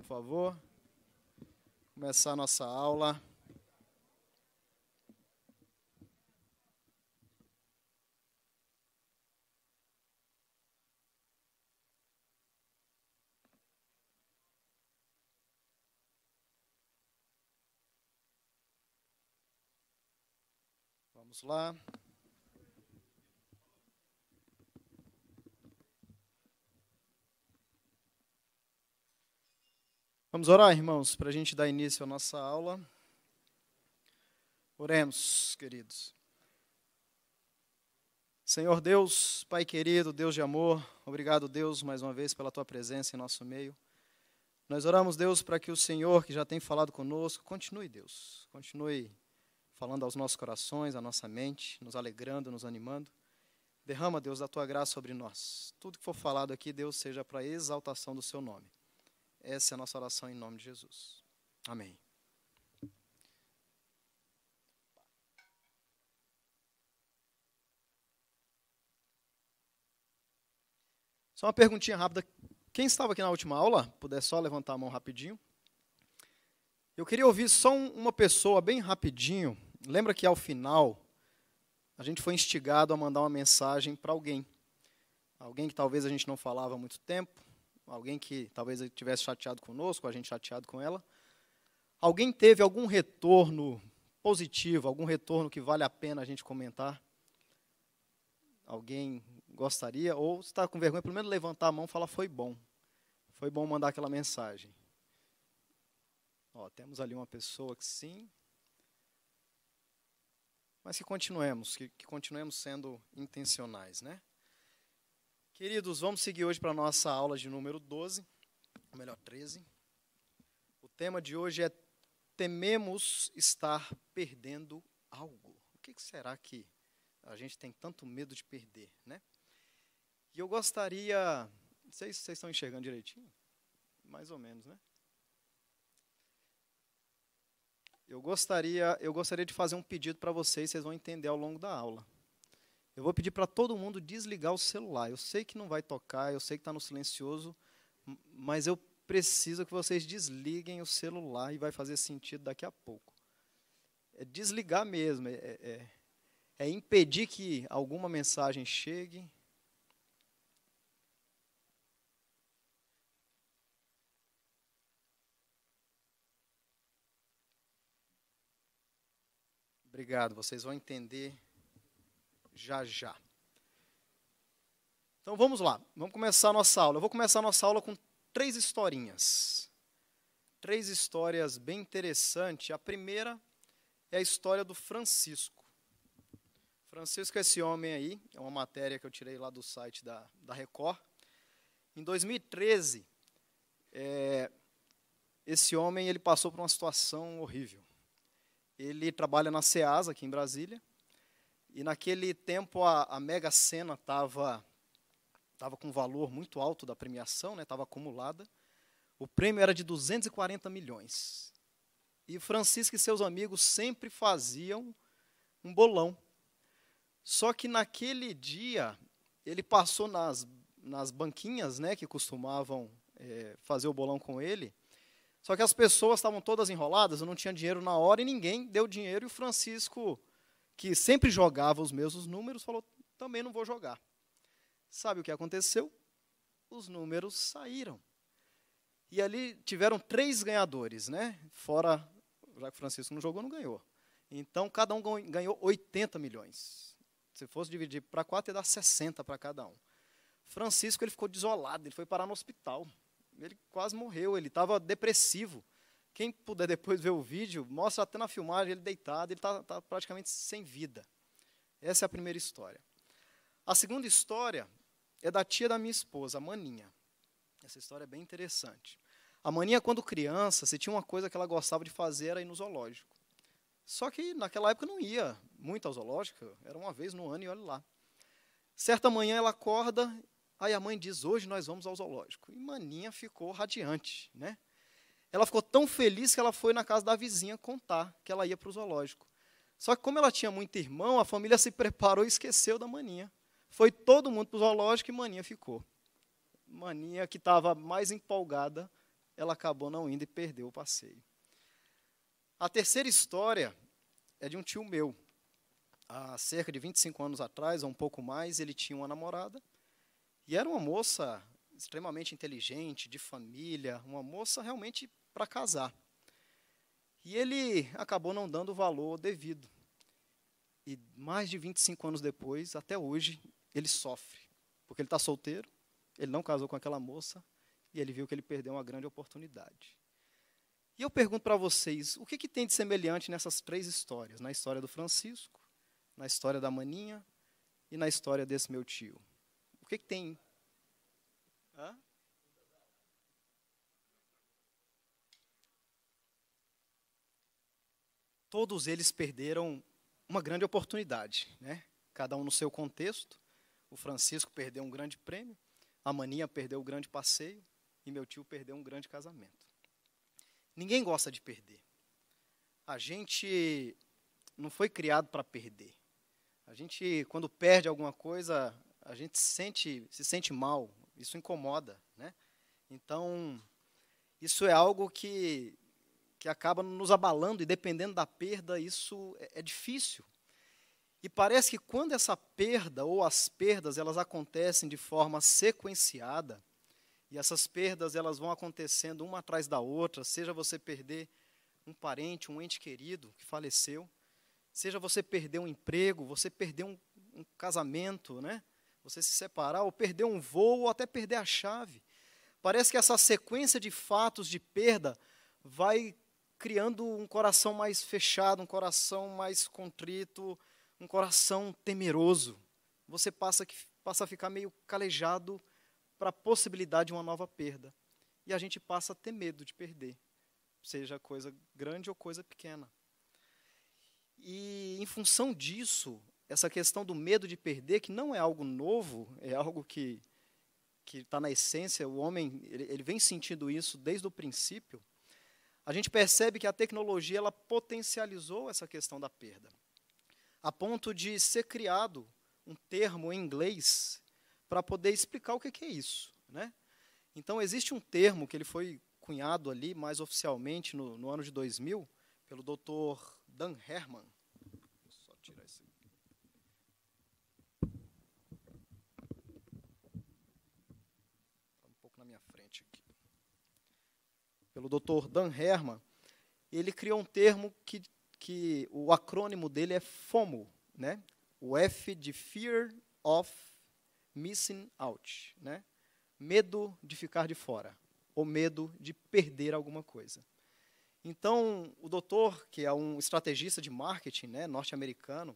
por favor. Começar a nossa aula. Vamos lá. Vamos orar, irmãos, para a gente dar início à nossa aula. Oremos, queridos. Senhor Deus, Pai querido, Deus de amor, obrigado, Deus, mais uma vez pela tua presença em nosso meio. Nós oramos, Deus, para que o Senhor, que já tem falado conosco, continue, Deus, continue falando aos nossos corações, à nossa mente, nos alegrando, nos animando. Derrama, Deus, a tua graça sobre nós. Tudo que for falado aqui, Deus, seja para exaltação do seu nome. Essa é a nossa oração em nome de Jesus. Amém. Só uma perguntinha rápida. Quem estava aqui na última aula, puder só levantar a mão rapidinho. Eu queria ouvir só uma pessoa bem rapidinho. Lembra que ao final a gente foi instigado a mandar uma mensagem para alguém. Alguém que talvez a gente não falava há muito tempo, alguém que talvez tivesse chateado conosco, a gente chateado com ela, alguém teve algum retorno positivo, algum retorno que vale a pena a gente comentar? Alguém gostaria? Ou está com vergonha, pelo menos levantar a mão e falar: foi bom. Foi bom mandar aquela mensagem. Ó, temos ali uma pessoa que sim. Mas que continuemos, que, que continuemos sendo intencionais, né? Queridos, vamos seguir hoje para a nossa aula de número 12, ou melhor, 13. O tema de hoje é Tememos estar perdendo algo. O que será que a gente tem tanto medo de perder, né? E eu gostaria, não sei se vocês estão enxergando direitinho, mais ou menos, né? Eu gostaria, eu gostaria de fazer um pedido para vocês, vocês vão entender ao longo da aula. Eu vou pedir para todo mundo desligar o celular. Eu sei que não vai tocar, eu sei que está no silencioso, mas eu preciso que vocês desliguem o celular e vai fazer sentido daqui a pouco. É desligar mesmo, é, é, é, é impedir que alguma mensagem chegue. Obrigado, vocês vão entender já já. Então vamos lá, vamos começar a nossa aula. Eu vou começar a nossa aula com três historinhas. Três histórias bem interessantes. A primeira é a história do Francisco. Francisco é esse homem aí, é uma matéria que eu tirei lá do site da, da Record. Em 2013, é, esse homem ele passou por uma situação horrível. Ele trabalha na SEASA, aqui em Brasília, e naquele tempo a, a Mega Sena estava tava com um valor muito alto da premiação, estava né, tava acumulada. O prêmio era de 240 milhões. E Francisco e seus amigos sempre faziam um bolão. Só que naquele dia ele passou nas, nas banquinhas né, que costumavam é, fazer o bolão com ele. Só que as pessoas estavam todas enroladas, eu não tinha dinheiro na hora e ninguém deu dinheiro. E o Francisco que sempre jogava os mesmos números, falou: também não vou jogar. Sabe o que aconteceu? Os números saíram. E ali tiveram três ganhadores, né? Fora, já que o Francisco não jogou, não ganhou. Então, cada um ganhou 80 milhões. Se fosse dividir para quatro, ia dar 60 para cada um. Francisco ele ficou desolado, ele foi parar no hospital. Ele quase morreu, ele estava depressivo. Quem puder depois ver o vídeo, mostra até na filmagem ele deitado, ele está tá praticamente sem vida. Essa é a primeira história. A segunda história é da tia da minha esposa, a Maninha. Essa história é bem interessante. A Maninha, quando criança, se tinha uma coisa que ela gostava de fazer era ir no zoológico. Só que naquela época não ia muito ao zoológico, era uma vez no ano e olha lá. Certa manhã ela acorda, aí a mãe diz: Hoje nós vamos ao zoológico. E Maninha ficou radiante, né? Ela ficou tão feliz que ela foi na casa da vizinha contar que ela ia para o zoológico. Só que, como ela tinha muito irmão, a família se preparou e esqueceu da maninha. Foi todo mundo para o zoológico e maninha ficou. Maninha, que estava mais empolgada, ela acabou não indo e perdeu o passeio. A terceira história é de um tio meu. Há cerca de 25 anos atrás, ou um pouco mais, ele tinha uma namorada. E era uma moça extremamente inteligente, de família, uma moça realmente para casar. E ele acabou não dando o valor devido. E mais de 25 anos depois, até hoje, ele sofre. Porque ele está solteiro, ele não casou com aquela moça, e ele viu que ele perdeu uma grande oportunidade. E eu pergunto para vocês, o que, que tem de semelhante nessas três histórias? Na história do Francisco, na história da Maninha e na história desse meu tio. O que, que tem? Hã? todos eles perderam uma grande oportunidade, né? cada um no seu contexto. O Francisco perdeu um grande prêmio, a Maninha perdeu o grande passeio e meu tio perdeu um grande casamento. Ninguém gosta de perder. A gente não foi criado para perder. A gente, quando perde alguma coisa, a gente sente, se sente mal, isso incomoda. Né? Então, isso é algo que que acaba nos abalando e dependendo da perda, isso é, é difícil. E parece que quando essa perda ou as perdas elas acontecem de forma sequenciada, e essas perdas elas vão acontecendo uma atrás da outra, seja você perder um parente, um ente querido que faleceu, seja você perder um emprego, você perder um, um casamento, né? Você se separar ou perder um voo ou até perder a chave. Parece que essa sequência de fatos de perda vai criando um coração mais fechado, um coração mais contrito, um coração temeroso. Você passa, passa a ficar meio calejado para a possibilidade de uma nova perda. E a gente passa a ter medo de perder, seja coisa grande ou coisa pequena. E em função disso, essa questão do medo de perder, que não é algo novo, é algo que que está na essência, o homem ele, ele, vem sentindo isso desde o princípio a gente percebe que a tecnologia ela potencializou essa questão da perda, a ponto de ser criado um termo em inglês para poder explicar o que, é isso. Né? Então, existe um termo que ele foi cunhado ali mais oficialmente no, no ano de 2000 pelo Dr. Dan Herman, pelo Dr. Dan Herman, ele criou um termo que, que o acrônimo dele é FOMO, né? O F de Fear of Missing Out, né? Medo de ficar de fora, ou medo de perder alguma coisa. Então, o doutor, que é um estrategista de marketing né, norte-americano,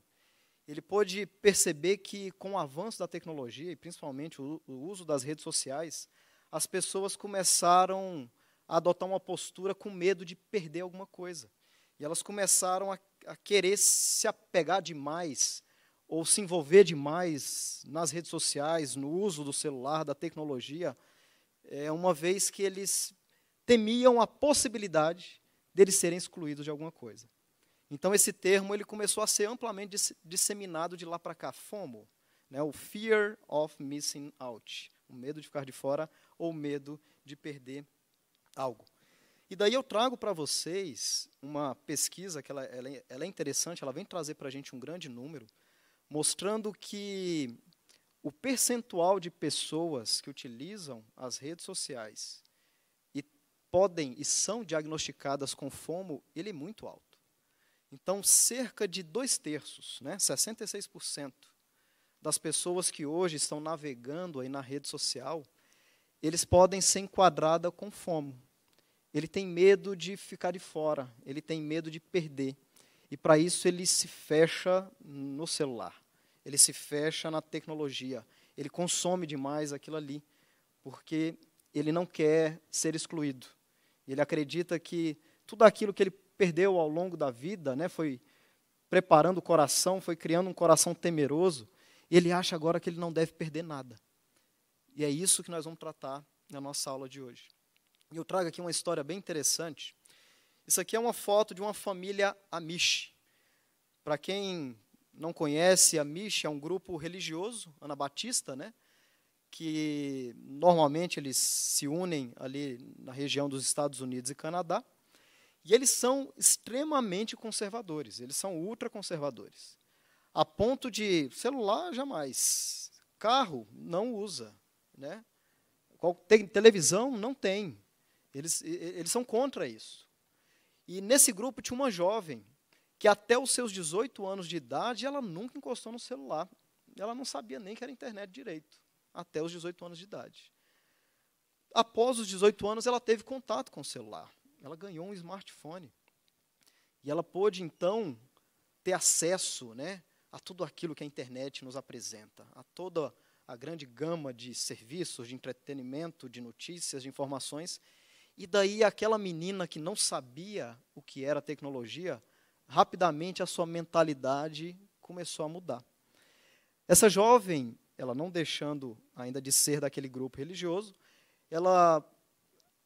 ele pôde perceber que, com o avanço da tecnologia, e principalmente o, o uso das redes sociais, as pessoas começaram a adotar uma postura com medo de perder alguma coisa. E elas começaram a, a querer se apegar demais ou se envolver demais nas redes sociais, no uso do celular, da tecnologia, é, uma vez que eles temiam a possibilidade deles serem excluídos de alguma coisa. Então esse termo ele começou a ser amplamente disseminado de lá para cá, FOMO, né, o fear of missing out, o medo de ficar de fora ou medo de perder algo. E daí eu trago para vocês uma pesquisa que ela, ela, é, ela é interessante, ela vem trazer para a gente um grande número, mostrando que o percentual de pessoas que utilizam as redes sociais e podem e são diagnosticadas com FOMO, ele é muito alto. Então, cerca de dois terços, né, 66% das pessoas que hoje estão navegando aí na rede social, eles podem ser enquadradas com FOMO ele tem medo de ficar de fora, ele tem medo de perder. E para isso ele se fecha no celular, ele se fecha na tecnologia, ele consome demais aquilo ali, porque ele não quer ser excluído. Ele acredita que tudo aquilo que ele perdeu ao longo da vida, né, foi preparando o coração, foi criando um coração temeroso, ele acha agora que ele não deve perder nada. E é isso que nós vamos tratar na nossa aula de hoje. E eu trago aqui uma história bem interessante. Isso aqui é uma foto de uma família Amish. Para quem não conhece, Amish é um grupo religioso, anabatista, né? que normalmente eles se unem ali na região dos Estados Unidos e Canadá. E eles são extremamente conservadores, eles são ultraconservadores. A ponto de celular jamais, carro não usa, né? televisão não tem, eles, eles são contra isso. E nesse grupo tinha uma jovem que até os seus 18 anos de idade ela nunca encostou no celular. Ela não sabia nem que era internet direito, até os 18 anos de idade. Após os 18 anos, ela teve contato com o celular. Ela ganhou um smartphone. E ela pôde, então, ter acesso né, a tudo aquilo que a internet nos apresenta, a toda a grande gama de serviços, de entretenimento, de notícias, de informações e daí aquela menina que não sabia o que era tecnologia, rapidamente a sua mentalidade começou a mudar. Essa jovem, ela não deixando ainda de ser daquele grupo religioso, ela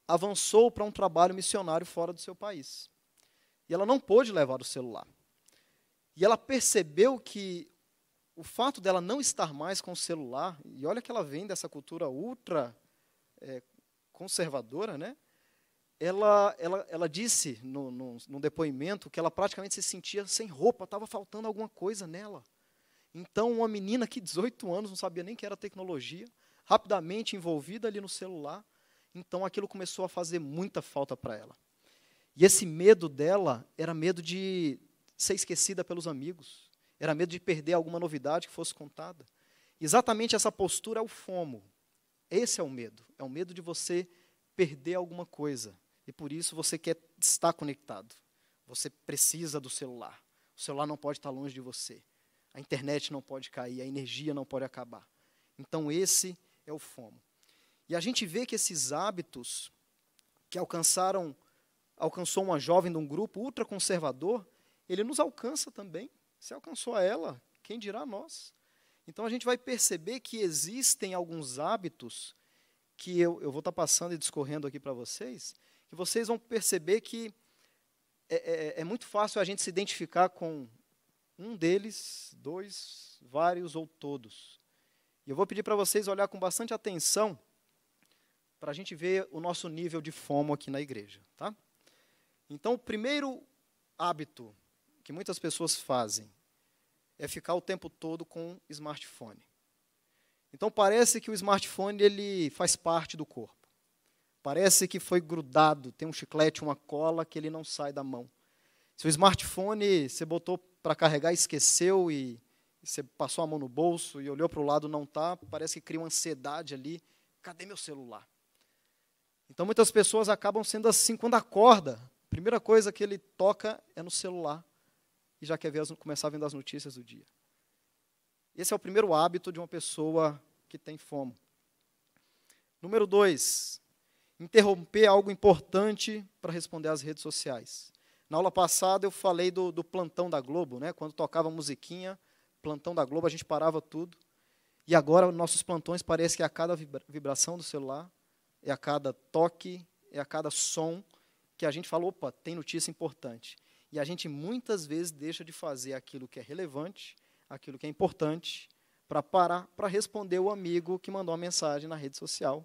avançou para um trabalho missionário fora do seu país. E ela não pôde levar o celular. E ela percebeu que o fato dela não estar mais com o celular, e olha que ela vem dessa cultura ultra é, conservadora, né? ela, ela, ela disse no, no, no depoimento que ela praticamente se sentia sem roupa, estava faltando alguma coisa nela. Então, uma menina que 18 anos não sabia nem que era tecnologia, rapidamente envolvida ali no celular, então aquilo começou a fazer muita falta para ela. E esse medo dela era medo de ser esquecida pelos amigos, era medo de perder alguma novidade que fosse contada. Exatamente essa postura é o fomo. Esse é o medo, é o medo de você perder alguma coisa e por isso você quer estar conectado. Você precisa do celular. O celular não pode estar longe de você. A internet não pode cair, a energia não pode acabar. Então esse é o fomo. E a gente vê que esses hábitos que alcançaram alcançou uma jovem de um grupo ultraconservador, ele nos alcança também. Se alcançou a ela, quem dirá a nós? Então a gente vai perceber que existem alguns hábitos que eu, eu vou estar passando e discorrendo aqui para vocês, que vocês vão perceber que é, é, é muito fácil a gente se identificar com um deles, dois, vários ou todos. E eu vou pedir para vocês olhar com bastante atenção para a gente ver o nosso nível de fomo aqui na igreja, tá? Então, o primeiro hábito que muitas pessoas fazem é ficar o tempo todo com smartphone. Então, parece que o smartphone ele faz parte do corpo. Parece que foi grudado, tem um chiclete, uma cola que ele não sai da mão. Seu smartphone você botou para carregar, esqueceu e você passou a mão no bolso e olhou para o lado, não está parece que cria uma ansiedade ali. Cadê meu celular? Então muitas pessoas acabam sendo assim quando acorda. A primeira coisa que ele toca é no celular e já quer ver as, começar vendo as notícias do dia. Esse é o primeiro hábito de uma pessoa que tem fome. Número dois, interromper algo importante para responder às redes sociais. Na aula passada eu falei do, do, plantão da Globo, né? Quando tocava musiquinha, plantão da Globo, a gente parava tudo. E agora nossos plantões parece que é a cada vibração do celular, é a cada toque, é a cada som que a gente fala, opa, tem notícia importante. E a gente muitas vezes deixa de fazer aquilo que é relevante, aquilo que é importante, para parar para responder o amigo que mandou uma mensagem na rede social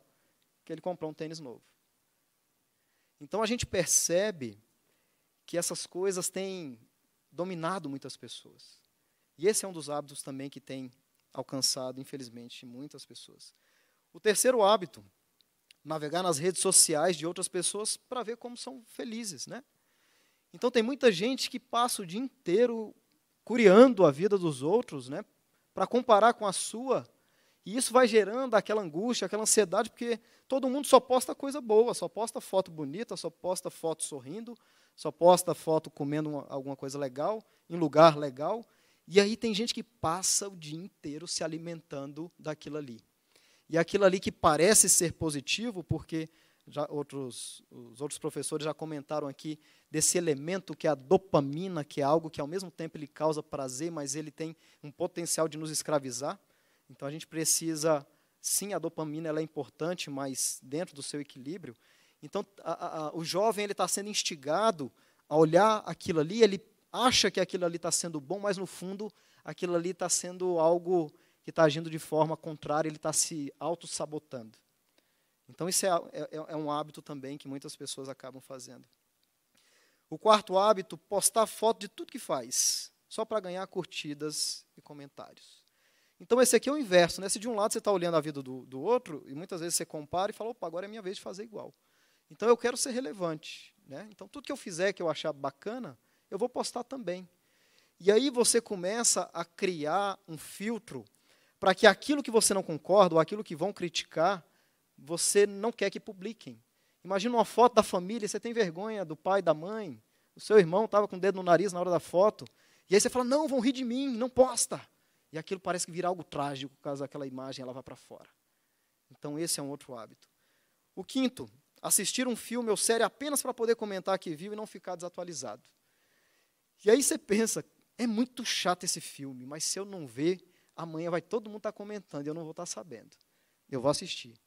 que ele comprou um tênis novo. Então a gente percebe que essas coisas têm dominado muitas pessoas. E esse é um dos hábitos também que tem alcançado, infelizmente, muitas pessoas. O terceiro hábito, navegar nas redes sociais de outras pessoas para ver como são felizes, né? Então tem muita gente que passa o dia inteiro curiando a vida dos outros, né, para comparar com a sua e isso vai gerando aquela angústia, aquela ansiedade, porque todo mundo só posta coisa boa, só posta foto bonita, só posta foto sorrindo, só posta foto comendo uma, alguma coisa legal, em lugar legal. E aí tem gente que passa o dia inteiro se alimentando daquilo ali. E aquilo ali que parece ser positivo, porque já outros, os outros professores já comentaram aqui desse elemento que é a dopamina, que é algo que ao mesmo tempo ele causa prazer, mas ele tem um potencial de nos escravizar. Então a gente precisa, sim, a dopamina ela é importante, mas dentro do seu equilíbrio. Então a, a, o jovem ele está sendo instigado a olhar aquilo ali, ele acha que aquilo ali está sendo bom, mas no fundo aquilo ali está sendo algo que está agindo de forma contrária, ele está se auto-sabotando. Então, isso é, é, é, é, um hábito também que muitas pessoas acabam fazendo. O quarto hábito, postar foto de tudo que faz, só para ganhar curtidas e comentários. Então, esse aqui é o inverso. Né? Se de um lado você está olhando a vida do, do outro, e muitas vezes você compara e fala, opa, agora é minha vez de fazer igual. Então, eu quero ser relevante. Né? Então, tudo que eu fizer que eu achar bacana, eu vou postar também. E aí você começa a criar um filtro para que aquilo que você não concorda, ou aquilo que vão criticar, você não quer que publiquem. Imagina uma foto da família, você tem vergonha do pai, da mãe, o seu irmão estava com o dedo no nariz na hora da foto, e aí você fala: não, vão rir de mim, não posta. E aquilo parece que vira algo trágico, caso aquela imagem ela vá para fora. Então, esse é um outro hábito. O quinto, assistir um filme ou série apenas para poder comentar que viu e não ficar desatualizado. E aí você pensa, é muito chato esse filme, mas se eu não ver, amanhã vai todo mundo estar tá comentando e eu não vou estar tá sabendo. Eu vou assistir.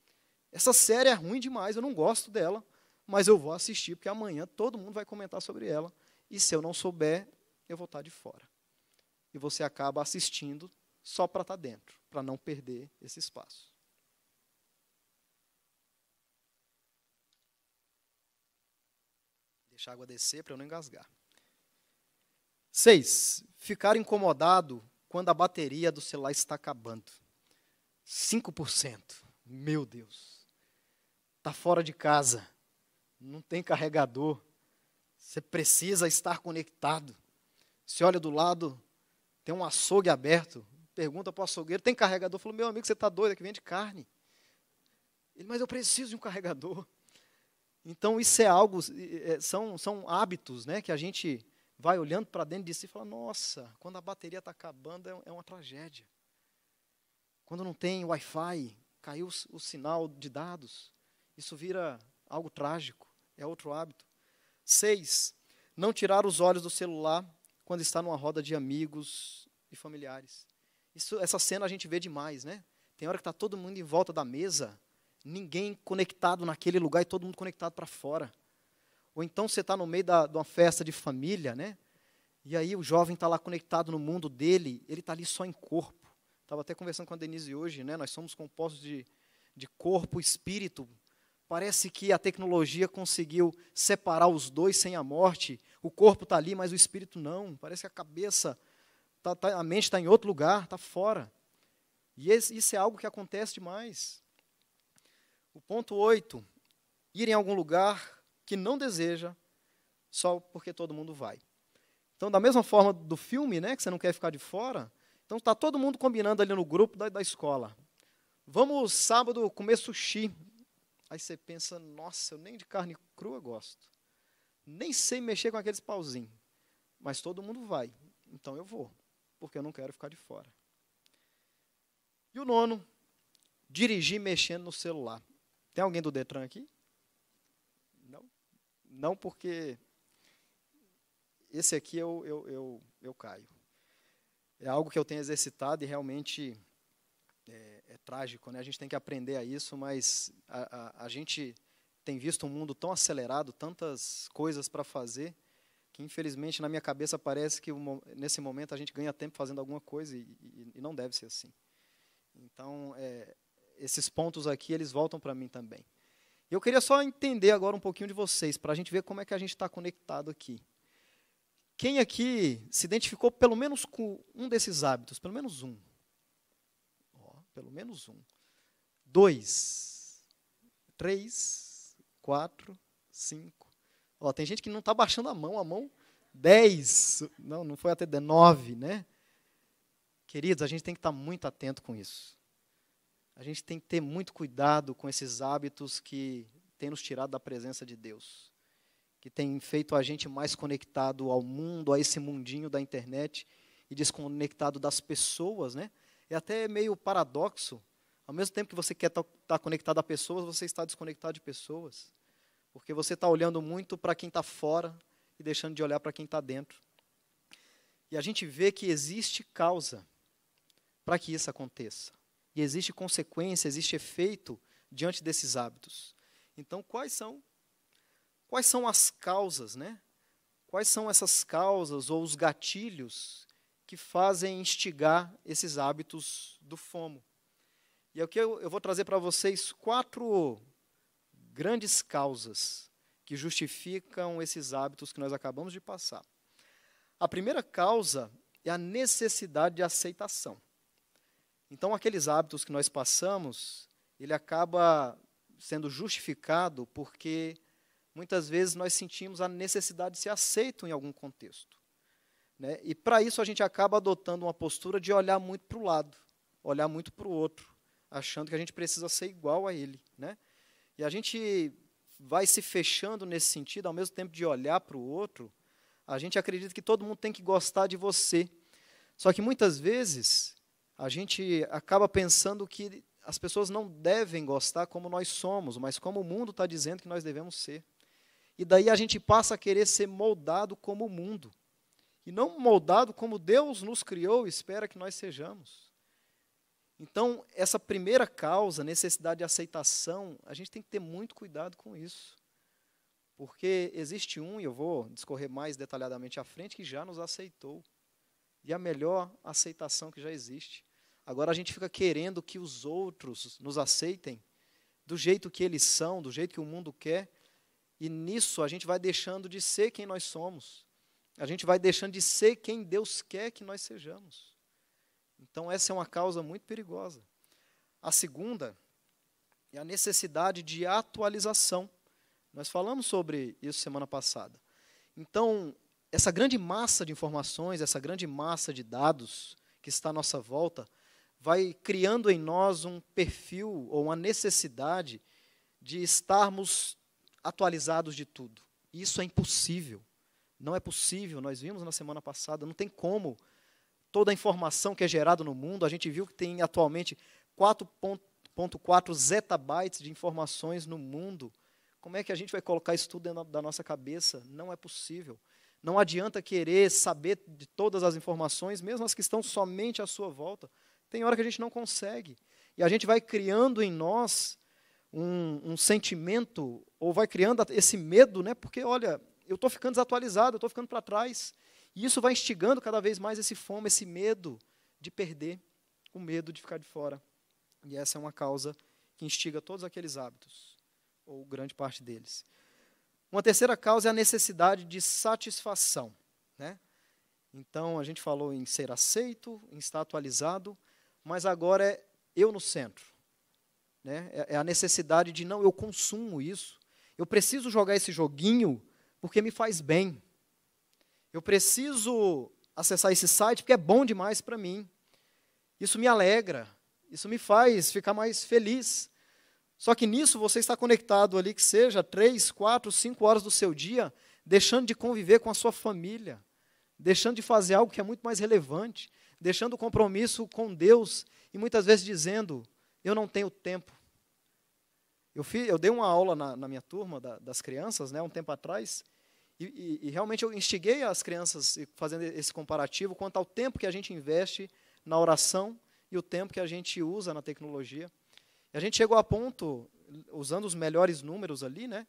Essa série é ruim demais, eu não gosto dela, mas eu vou assistir, porque amanhã todo mundo vai comentar sobre ela. E se eu não souber, eu vou estar tá de fora e você acaba assistindo só para estar tá dentro, para não perder esse espaço. Deixa a água descer para eu não engasgar. Seis, ficar incomodado quando a bateria do celular está acabando. 5%. Meu Deus. Está fora de casa. Não tem carregador. Você precisa estar conectado. Você olha do lado, tem um açougue aberto. Pergunta para o açougueiro: tem carregador? Falou: meu amigo, você está doido, é que vende carne. Ele, mas eu preciso de um carregador. Então, isso é algo, é, são, são hábitos né, que a gente vai olhando para dentro de si e fala: nossa, quando a bateria está acabando, é, é, uma tragédia. Quando não tem Wi-Fi, caiu o, o sinal de dados, isso vira algo trágico, é outro hábito. Seis, não tirar os olhos do celular quando está numa roda de amigos e familiares. Isso, essa cena a gente vê demais, né? Tem hora que está todo mundo em volta da mesa, ninguém conectado naquele lugar e todo mundo conectado para fora. Ou então você está no meio da, de uma festa de família, né? E aí o jovem está lá conectado no mundo dele, ele está ali só em corpo. Estava até conversando com a Denise hoje, né? Nós somos compostos de, de corpo, espírito, Parece que a tecnologia conseguiu separar os dois sem a morte. O corpo está ali, mas o espírito não. Parece que a cabeça, tá, tá, a mente está em outro lugar, está fora. E esse, isso é algo que acontece demais. O ponto 8: ir em algum lugar que não deseja, só porque todo mundo vai. Então, da mesma forma do filme, né, que você não quer ficar de fora, então está todo mundo combinando ali no grupo da, da escola. Vamos sábado comer sushi Aí você pensa, nossa, eu nem de carne crua gosto. Nem sei mexer com aqueles pauzinhos. Mas todo mundo vai. Então eu vou, porque eu não quero ficar de fora. E o nono, dirigir mexendo no celular. Tem alguém do Detran aqui? Não? Não, porque esse aqui eu, eu, eu, eu caio. É algo que eu tenho exercitado e realmente é, é, trágico, né? A gente tem que aprender a isso, mas a, a, a gente tem visto um mundo tão acelerado, tantas coisas para fazer, que infelizmente na minha cabeça parece que nesse momento a gente ganha tempo fazendo alguma coisa e, e, e não deve ser assim. Então, é, esses pontos aqui eles voltam para mim também. Eu queria só entender agora um pouquinho de vocês para a gente ver como é que a gente está conectado aqui. Quem aqui se identificou pelo menos com um desses hábitos, pelo menos um? pelo menos um. Dois, três, quatro, cinco. Ó, tem gente que não está baixando a mão, a mão dez. Não, não foi até de nove, né? Queridos, a gente tem que estar tá muito atento com isso. A gente tem que ter muito cuidado com esses hábitos que têm nos tirado da presença de Deus, que têm feito a gente mais conectado ao mundo, a esse mundinho da internet e desconectado das pessoas, né? É até meio paradoxo. Ao mesmo tempo que você quer estar tá conectado a pessoas, você está desconectado de pessoas. Porque você está olhando muito para quem está fora e deixando de olhar para quem está dentro. E a gente vê que existe causa para que isso aconteça. E existe consequência, existe efeito diante desses hábitos. Então, quais são? Quais são as causas, né? Quais são essas causas ou os gatilhos que fazem instigar esses hábitos do FOMO. E aqui é eu, eu vou trazer para vocês quatro grandes causas que justificam esses hábitos que nós acabamos de passar. A primeira causa é a necessidade de aceitação. Então, aqueles hábitos que nós passamos, ele acaba sendo justificado porque muitas vezes nós sentimos a necessidade de ser aceito em algum contexto. Né? E para isso a gente acaba adotando uma postura de olhar muito para o lado, olhar muito para o outro, achando que a gente precisa ser igual a ele. Né? E a gente vai se fechando nesse sentido, ao mesmo tempo de olhar para o outro, a gente acredita que todo mundo tem que gostar de você. Só que muitas vezes a gente acaba pensando que as pessoas não devem gostar como nós somos, mas como o mundo está dizendo que nós devemos ser. E daí a gente passa a querer ser moldado como o mundo e não moldado como Deus nos criou e espera que nós sejamos. Então, essa primeira causa, necessidade de aceitação, a gente tem que ter muito cuidado com isso. Porque existe um, e eu vou discorrer mais detalhadamente à frente, que já nos aceitou. E a melhor aceitação que já existe. Agora a gente fica querendo que os outros nos aceitem do jeito que eles são, do jeito que o mundo quer. E nisso a gente vai deixando de ser quem nós somos a gente vai deixando de ser quem Deus quer que nós sejamos. Então, essa é uma causa muito perigosa. A segunda é a necessidade de atualização. Nós falamos sobre isso semana passada. Então, essa grande massa de informações, essa grande massa de dados que está à nossa volta, vai criando em nós um perfil ou uma necessidade de estarmos atualizados de tudo. Isso é impossível. Não é possível, nós vimos na semana passada, não tem como. Toda a informação que é gerada no mundo, a gente viu que tem atualmente 4.4 zettabytes de informações no mundo. Como é que a gente vai colocar isso tudo dentro da nossa cabeça? Não é possível. Não adianta querer saber de todas as informações, mesmo as que estão somente à sua volta. Tem hora que a gente não consegue. E a gente vai criando em nós um, um sentimento, ou vai criando esse medo, né? porque, olha, eu estou ficando desatualizado, eu estou ficando para trás. E isso vai instigando cada vez mais esse fome, esse medo de perder, o medo de ficar de fora. E essa é uma causa que instiga todos aqueles hábitos, ou grande parte deles. Uma terceira causa é a necessidade de satisfação. Né? Então, a gente falou em ser aceito, em estar atualizado, mas agora é eu no centro. Né? É, é a necessidade de, não, eu consumo isso, eu preciso jogar esse joguinho porque me faz bem. Eu preciso acessar esse site porque é bom demais para mim. Isso me alegra, isso me faz ficar mais feliz. Só que nisso você está conectado ali, que seja três, quatro, cinco horas do seu dia, deixando de conviver com a sua família, deixando de fazer algo que é muito mais relevante, deixando o compromisso com Deus e muitas vezes dizendo: Eu não tenho tempo. Eu, fiz, eu dei uma aula na, na minha turma da, das crianças, né, um tempo atrás, e, e, e realmente eu instiguei as crianças, fazendo esse comparativo, quanto ao tempo que a gente investe na oração e o tempo que a gente usa na tecnologia. E a gente chegou a ponto, usando os melhores números ali, né?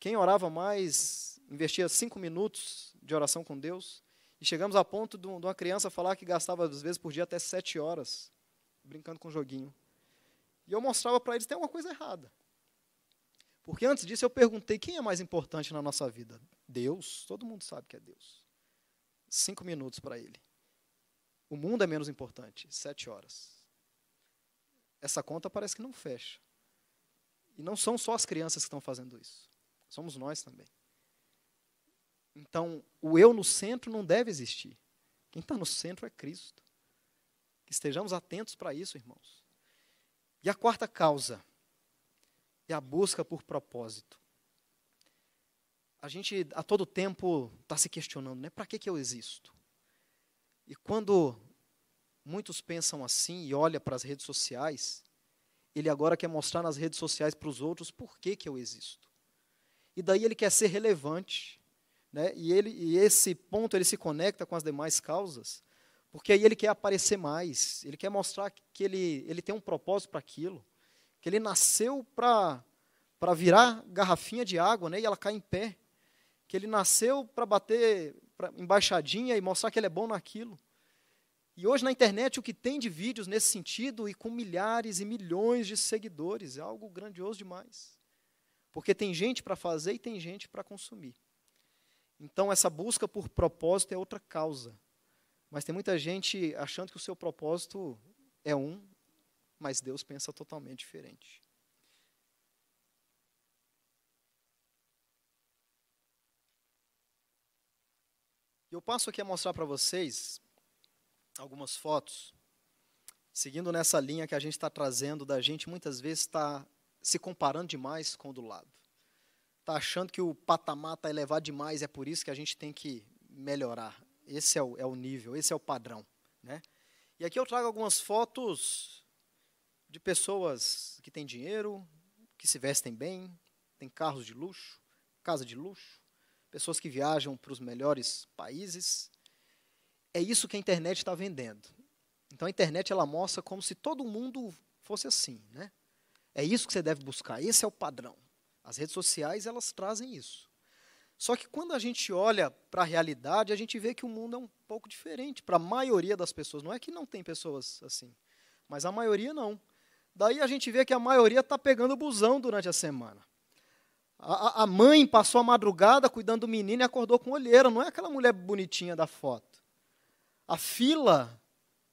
Quem orava mais investia cinco minutos de oração com Deus. E chegamos a ponto de uma criança falar que gastava, às vezes, por dia até sete horas brincando com o joguinho. E eu mostrava para eles: tem alguma coisa errada. Porque antes disso eu perguntei quem é mais importante na nossa vida? Deus? Todo mundo sabe que é Deus. Cinco minutos para ele. O mundo é menos importante, sete horas. Essa conta parece que não fecha. E não são só as crianças que estão fazendo isso. Somos nós também. Então, o eu no centro não deve existir. Quem está no centro é Cristo. estejamos atentos para isso, irmãos. E a quarta causa e a busca por propósito. A gente a todo tempo está se questionando, né? Para que, que eu existo? E quando muitos pensam assim e olham para as redes sociais, ele agora quer mostrar nas redes sociais para os outros por que, que eu existo. E daí ele quer ser relevante. Né? E, ele, e esse ponto ele se conecta com as demais causas, porque aí ele quer aparecer mais, ele quer mostrar que ele, ele tem um propósito para aquilo que ele nasceu para virar garrafinha de água né, e ela cai em pé, que ele nasceu para bater pra embaixadinha e mostrar que ele é bom naquilo. E hoje na internet o que tem de vídeos nesse sentido e com milhares e milhões de seguidores é algo grandioso demais. Porque tem gente para fazer e tem gente para consumir. Então essa busca por propósito é outra causa. Mas tem muita gente achando que o seu propósito é um mas Deus pensa totalmente diferente. E eu passo aqui a mostrar para vocês algumas fotos, seguindo nessa linha que a gente está trazendo da gente, muitas vezes está se comparando demais com o do lado. Está achando que o patamar está elevado demais, é por isso que a gente tem que melhorar. Esse é o, é o nível, esse é o padrão. Né? E aqui eu trago algumas fotos de pessoas que têm dinheiro, que se vestem bem, têm carros de luxo, casa de luxo, pessoas que viajam para os melhores países. É isso que a internet está vendendo. Então a internet ela mostra como se todo mundo fosse assim, né? É isso que você deve buscar. Esse é o padrão. As redes sociais elas trazem isso. Só que quando a gente olha para a realidade, a gente vê que o mundo é um pouco diferente para a maioria das pessoas. Não é que não tem pessoas assim, mas a maioria não. Daí a gente vê que a maioria está pegando busão durante a semana. A, a, mãe passou a madrugada cuidando do menino e acordou com olheira, não é aquela mulher bonitinha da foto. A fila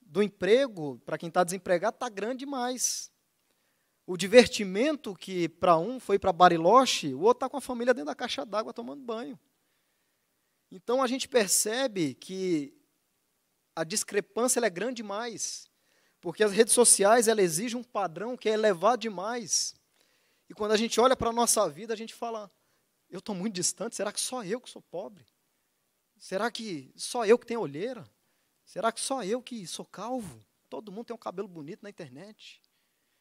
do emprego, para quem está desempregado, está grande demais. O divertimento que para um foi para Bariloche, o outro está com a família dentro da caixa d'água tomando banho. Então a gente percebe que a discrepância é grande demais. Porque as redes sociais, ela exige um padrão que é elevado demais. E quando a gente olha para a nossa vida, a gente fala, eu estou muito distante, será que só eu que sou pobre? Será que só eu que tenho olheira? Será que só eu que sou calvo? Todo mundo tem um cabelo bonito na internet.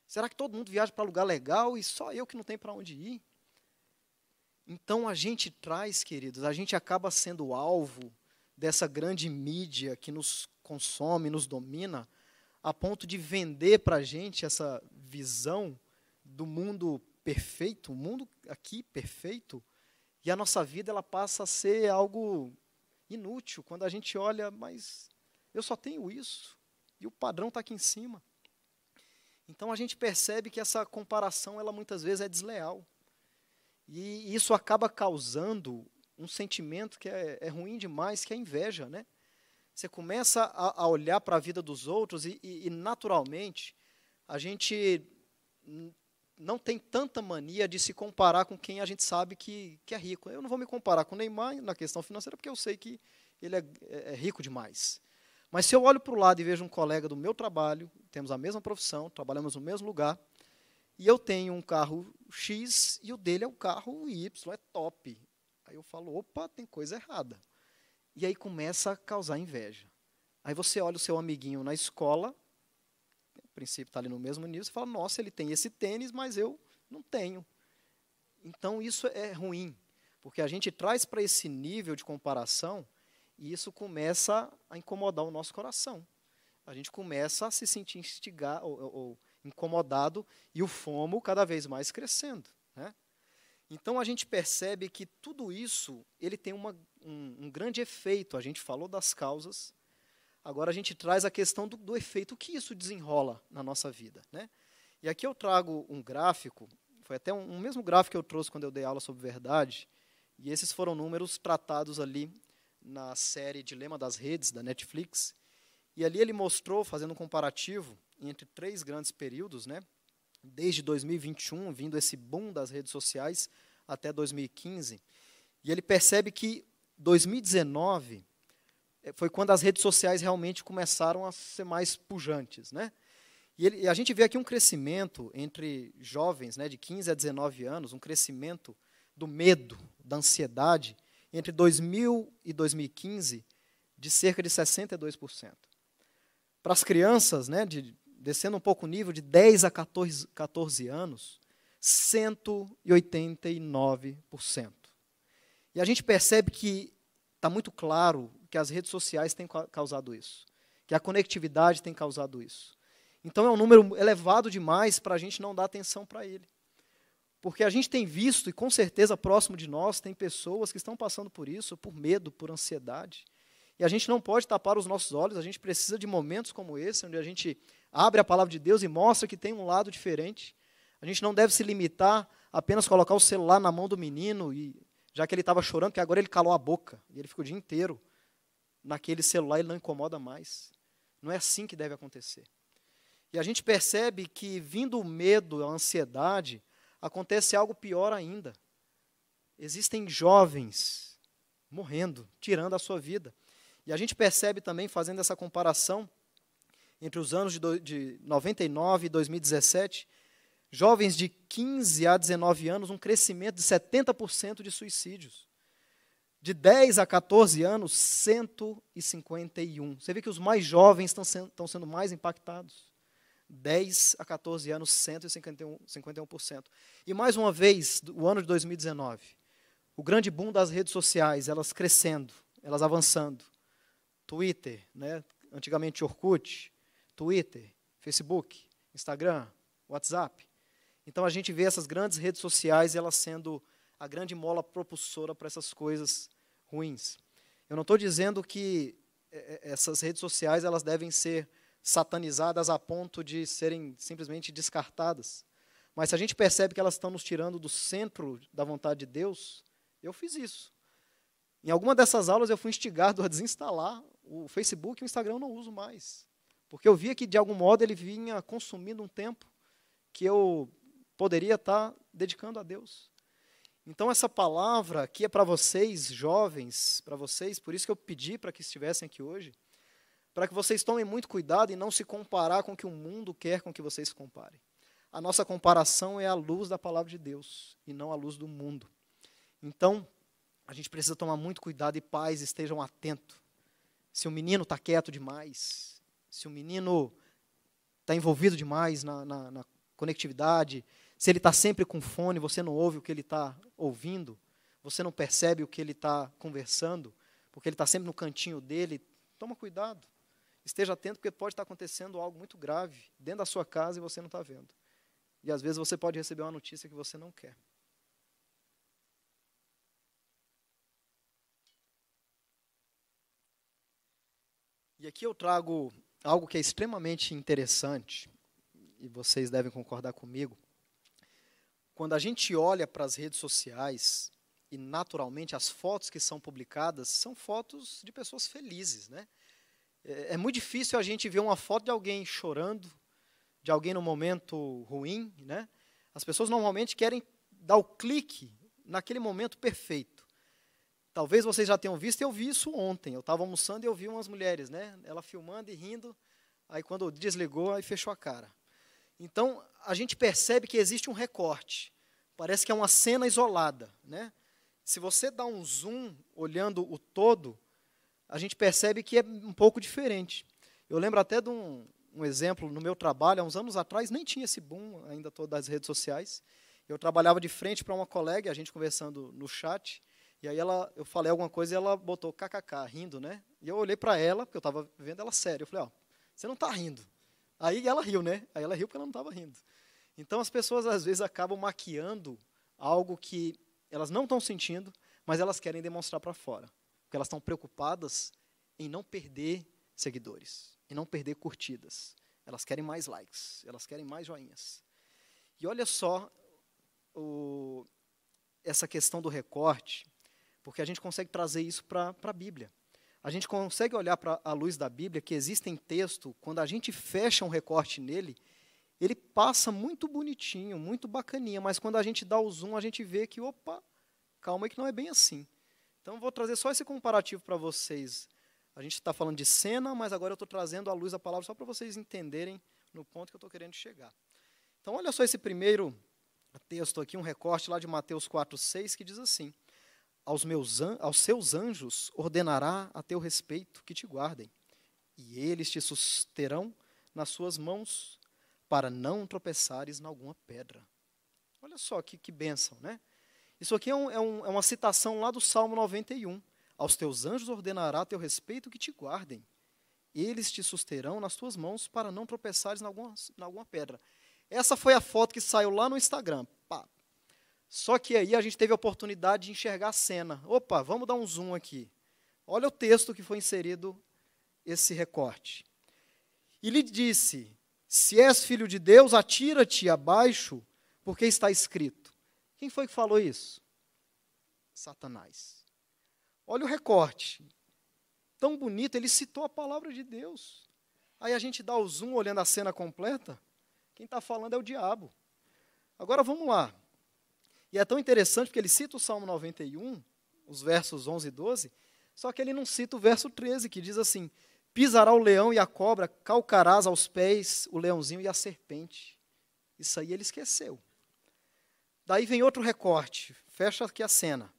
Será que todo mundo viaja para lugar legal e só eu que não tenho para onde ir? Então a gente traz, queridos, a gente acaba sendo alvo dessa grande mídia que nos consome, nos domina, a ponto de vender para a gente essa visão do mundo perfeito, o mundo aqui perfeito, e a nossa vida ela passa a ser algo inútil quando a gente olha, mas eu só tenho isso e o padrão está aqui em cima. Então a gente percebe que essa comparação ela muitas vezes é desleal e isso acaba causando um sentimento que é, é ruim demais, que é a inveja, né? Você começa a, a olhar para a vida dos outros e, e, e, naturalmente, a gente não tem tanta mania de se comparar com quem a gente sabe que, que é rico. Eu não vou me comparar com o Neymar na questão financeira, porque eu sei que ele é, é, é rico demais. Mas se eu olho para o lado e vejo um colega do meu trabalho, temos a mesma profissão, trabalhamos no mesmo lugar, e eu tenho um carro X e o dele é um carro Y, é top. Aí eu falo, opa, tem coisa errada. E aí começa a causar inveja. Aí você olha o seu amiguinho na escola, o princípio está ali no mesmo nível, você fala, nossa, ele tem esse tênis, mas eu não tenho. Então isso é ruim, porque a gente traz para esse nível de comparação e isso começa a incomodar o nosso coração. A gente começa a se sentir instigar ou, ou incomodado e o fomo cada vez mais crescendo. Né? Então a gente percebe que tudo isso ele tem uma, um, um, grande efeito. A gente falou das causas, agora a gente traz a questão do, do efeito que isso desenrola na nossa vida. Né? E aqui eu trago um gráfico, foi até um, um mesmo gráfico que eu trouxe quando eu dei aula sobre verdade, e esses foram números tratados ali na série Dilema das Redes, da Netflix. E ali ele mostrou, fazendo um comparativo entre três grandes períodos, né? desde 2021, vindo esse boom das redes sociais até 2015. E ele percebe que 2019 eh, foi quando as redes sociais realmente começaram a ser mais pujantes, né? E, ele, e a gente vê aqui um crescimento entre jovens, né, de 15 a 19 anos, um crescimento do medo, da ansiedade, entre 2000 e 2015, de cerca de 62%. Para as crianças, né, de descendo um pouco o nível, de 10 a 14, 14 anos, 189%. E a gente percebe que está muito claro que as redes sociais têm causado isso, que a conectividade tem causado isso. Então é um número elevado demais para a gente não dar atenção para ele. Porque a gente tem visto, e com certeza próximo de nós, tem pessoas que estão passando por isso, por medo, por ansiedade e a gente não pode tapar os nossos olhos, a gente precisa de momentos como esse, onde a gente abre a palavra de Deus e mostra que tem um lado diferente. A gente não deve se limitar a apenas colocar o celular na mão do menino, e já que ele estava chorando, que agora ele calou a boca, e ele ficou o dia inteiro naquele celular, e não incomoda mais. Não é assim que deve acontecer. E a gente percebe que, vindo o medo, a ansiedade, acontece algo pior ainda. Existem jovens morrendo, tirando a sua vida. E a gente percebe também, fazendo essa comparação entre os anos de, do, de 99 e 2017, jovens de 15 a 19 anos, um crescimento de 70% de suicídios. De 10 a 14 anos, 151. Você vê que os mais jovens estão sendo, sendo mais impactados. 10 a 14 anos, 151%. E mais uma vez, o ano de 2019, o grande boom das redes sociais, elas crescendo, elas avançando. Twitter, né? antigamente Orkut, Twitter, Facebook, Instagram, WhatsApp. Então a gente vê essas grandes redes sociais elas sendo a grande mola propulsora para essas coisas ruins. Eu não estou dizendo que é, é, essas redes sociais elas devem ser satanizadas a ponto de serem simplesmente descartadas. Mas se a gente percebe que elas estão nos tirando do centro da vontade de Deus, eu fiz isso. Em alguma dessas aulas eu fui instigado a desinstalar o Facebook e o Instagram eu não uso mais. Porque eu via que, de algum modo, ele vinha consumindo um tempo que eu poderia estar dedicando a Deus. Então, essa palavra aqui é para vocês, jovens, para vocês, por isso que eu pedi para que estivessem aqui hoje, para que vocês tomem muito cuidado e não se comparar com o que o mundo quer com que vocês se comparem. A nossa comparação é a luz da palavra de Deus e não a luz do mundo. Então, a gente precisa tomar muito cuidado e pais estejam atentos. Se o menino está quieto demais, se o menino está envolvido demais na, na, na conectividade, se ele está sempre com fone, você não ouve o que ele está ouvindo, você não percebe o que ele está conversando, porque ele está sempre no cantinho dele, toma cuidado. Esteja atento, porque pode estar tá acontecendo algo muito grave dentro da sua casa e você não está vendo. E às vezes você pode receber uma notícia que você não quer. E aqui eu trago algo que é extremamente interessante, e vocês devem concordar comigo. Quando a gente olha para as redes sociais, e naturalmente as fotos que são publicadas são fotos de pessoas felizes, né? É, é muito difícil a gente ver uma foto de alguém chorando, de alguém no momento ruim, né? As pessoas normalmente querem dar o clique naquele momento perfeito. Talvez vocês já tenham visto, eu vi isso ontem. Eu estava almoçando e eu vi umas mulheres, né? Ela filmando e rindo. Aí quando desligou, aí fechou a cara. Então, a gente percebe que existe um recorte. Parece que é uma cena isolada, né? Se você dá um zoom olhando o todo, a gente percebe que é um pouco diferente. Eu lembro até de um, um exemplo no meu trabalho, há uns anos atrás, nem tinha esse boom ainda todas as redes sociais. Eu trabalhava de frente para uma colega, a gente conversando no chat, e aí ela, eu falei alguma coisa e ela botou kkk, rindo, né? E eu olhei para ela, porque eu estava vendo ela séria. Eu falei, ó, você não está rindo. Aí ela riu, né? Aí ela riu porque ela não estava rindo. Então as pessoas às vezes acabam maquiando algo que elas não estão sentindo, mas elas querem demonstrar para fora. Porque elas estão preocupadas em não perder seguidores, em não perder curtidas. Elas querem mais likes, elas querem mais joinhas. E olha só o, essa questão do recorte porque a gente consegue trazer isso para a Bíblia. A gente consegue olhar para a luz da Bíblia, que existem textos. quando a gente fecha um recorte nele, ele passa muito bonitinho, muito bacaninha, mas quando a gente dá o zoom, a gente vê que, opa, calma aí que não é bem assim. Então, vou trazer só esse comparativo para vocês. A gente está falando de cena, mas agora eu estou trazendo a luz da palavra só para vocês entenderem no ponto que eu estou querendo chegar. Então, olha só esse primeiro texto aqui, um recorte lá de Mateus 4, 6, que diz assim: aos, meus aos seus anjos ordenará a teu respeito que te guardem, e eles te susterão nas suas mãos, para não tropeçares em alguma pedra. Olha só que, que bênção, né? Isso aqui é, um, é, um, é uma citação lá do Salmo 91. Aos teus anjos ordenará a teu respeito que te guardem. Eles te susterão nas tuas mãos para não tropeçares em alguma, em alguma pedra. Essa foi a foto que saiu lá no Instagram. Pá, só que aí a gente teve a oportunidade de enxergar a cena. Opa, vamos dar um zoom aqui. Olha o texto que foi inserido esse recorte. E lhe disse: Se és filho de Deus, atira-te abaixo, porque está escrito. Quem foi que falou isso? Satanás. Olha o recorte. Tão bonito, ele citou a palavra de Deus. Aí a gente dá o zoom olhando a cena completa. Quem está falando é o diabo. Agora vamos lá. E é tão interessante porque ele cita o Salmo 91, os versos 11 e 12, só que ele não cita o verso 13, que diz assim: Pisará o leão e a cobra, calcarás aos pés o leãozinho e a serpente. Isso aí ele esqueceu. Daí vem outro recorte, fecha aqui a cena.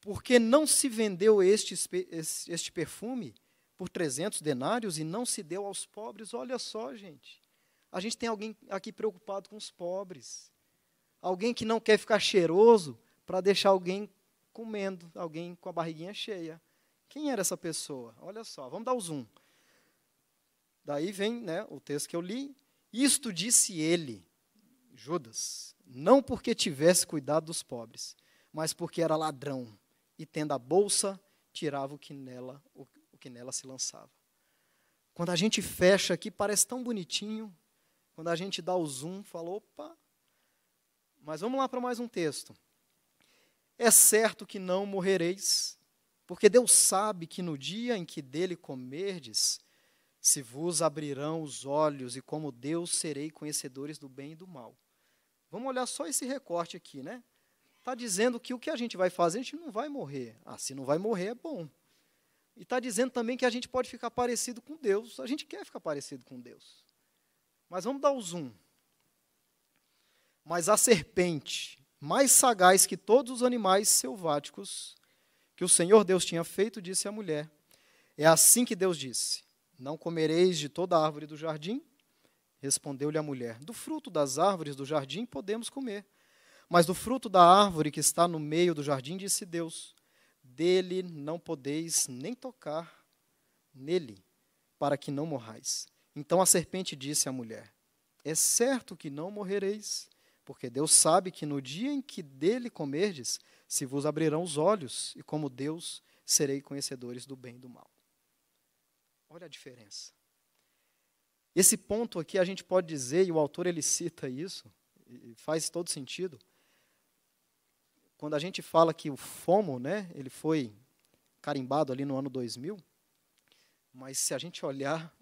Porque não se vendeu este, este perfume por 300 denários e não se deu aos pobres? Olha só, gente. A gente tem alguém aqui preocupado com os pobres. Alguém que não quer ficar cheiroso para deixar alguém comendo, alguém com a barriguinha cheia. Quem era essa pessoa? Olha só, vamos dar o zoom. Daí vem né, o texto que eu li. Isto disse ele, Judas, não porque tivesse cuidado dos pobres, mas porque era ladrão e, tendo a bolsa, tirava o que nela, o, o que nela se lançava. Quando a gente fecha aqui, parece tão bonitinho. Quando a gente dá o zoom, fala: opa, mas vamos lá para mais um texto. É certo que não morrereis, porque Deus sabe que no dia em que dele comerdes, se vos abrirão os olhos, e como Deus serei conhecedores do bem e do mal. Vamos olhar só esse recorte aqui, né? Está dizendo que o que a gente vai fazer, a gente não vai morrer. Ah, se não vai morrer, é bom. E está dizendo também que a gente pode ficar parecido com Deus. A gente quer ficar parecido com Deus. Mas vamos dar o zoom. Mas a serpente, mais sagaz que todos os animais selváticos que o Senhor Deus tinha feito, disse à mulher: É assim que Deus disse: Não comereis de toda a árvore do jardim? Respondeu-lhe a mulher: Do fruto das árvores do jardim podemos comer. Mas do fruto da árvore que está no meio do jardim, disse Deus: Dele não podeis nem tocar nele, para que não morrais. Então a serpente disse à mulher: É certo que não morrereis. Porque Deus sabe que no dia em que dele comerdes, se vos abrirão os olhos, e como Deus serei conhecedores do bem e do mal. Olha a diferença. Esse ponto aqui a gente pode dizer, e o autor ele cita isso, e faz todo sentido. Quando a gente fala que o FOMO, né, ele foi carimbado ali no ano 2000, mas se a gente olhar,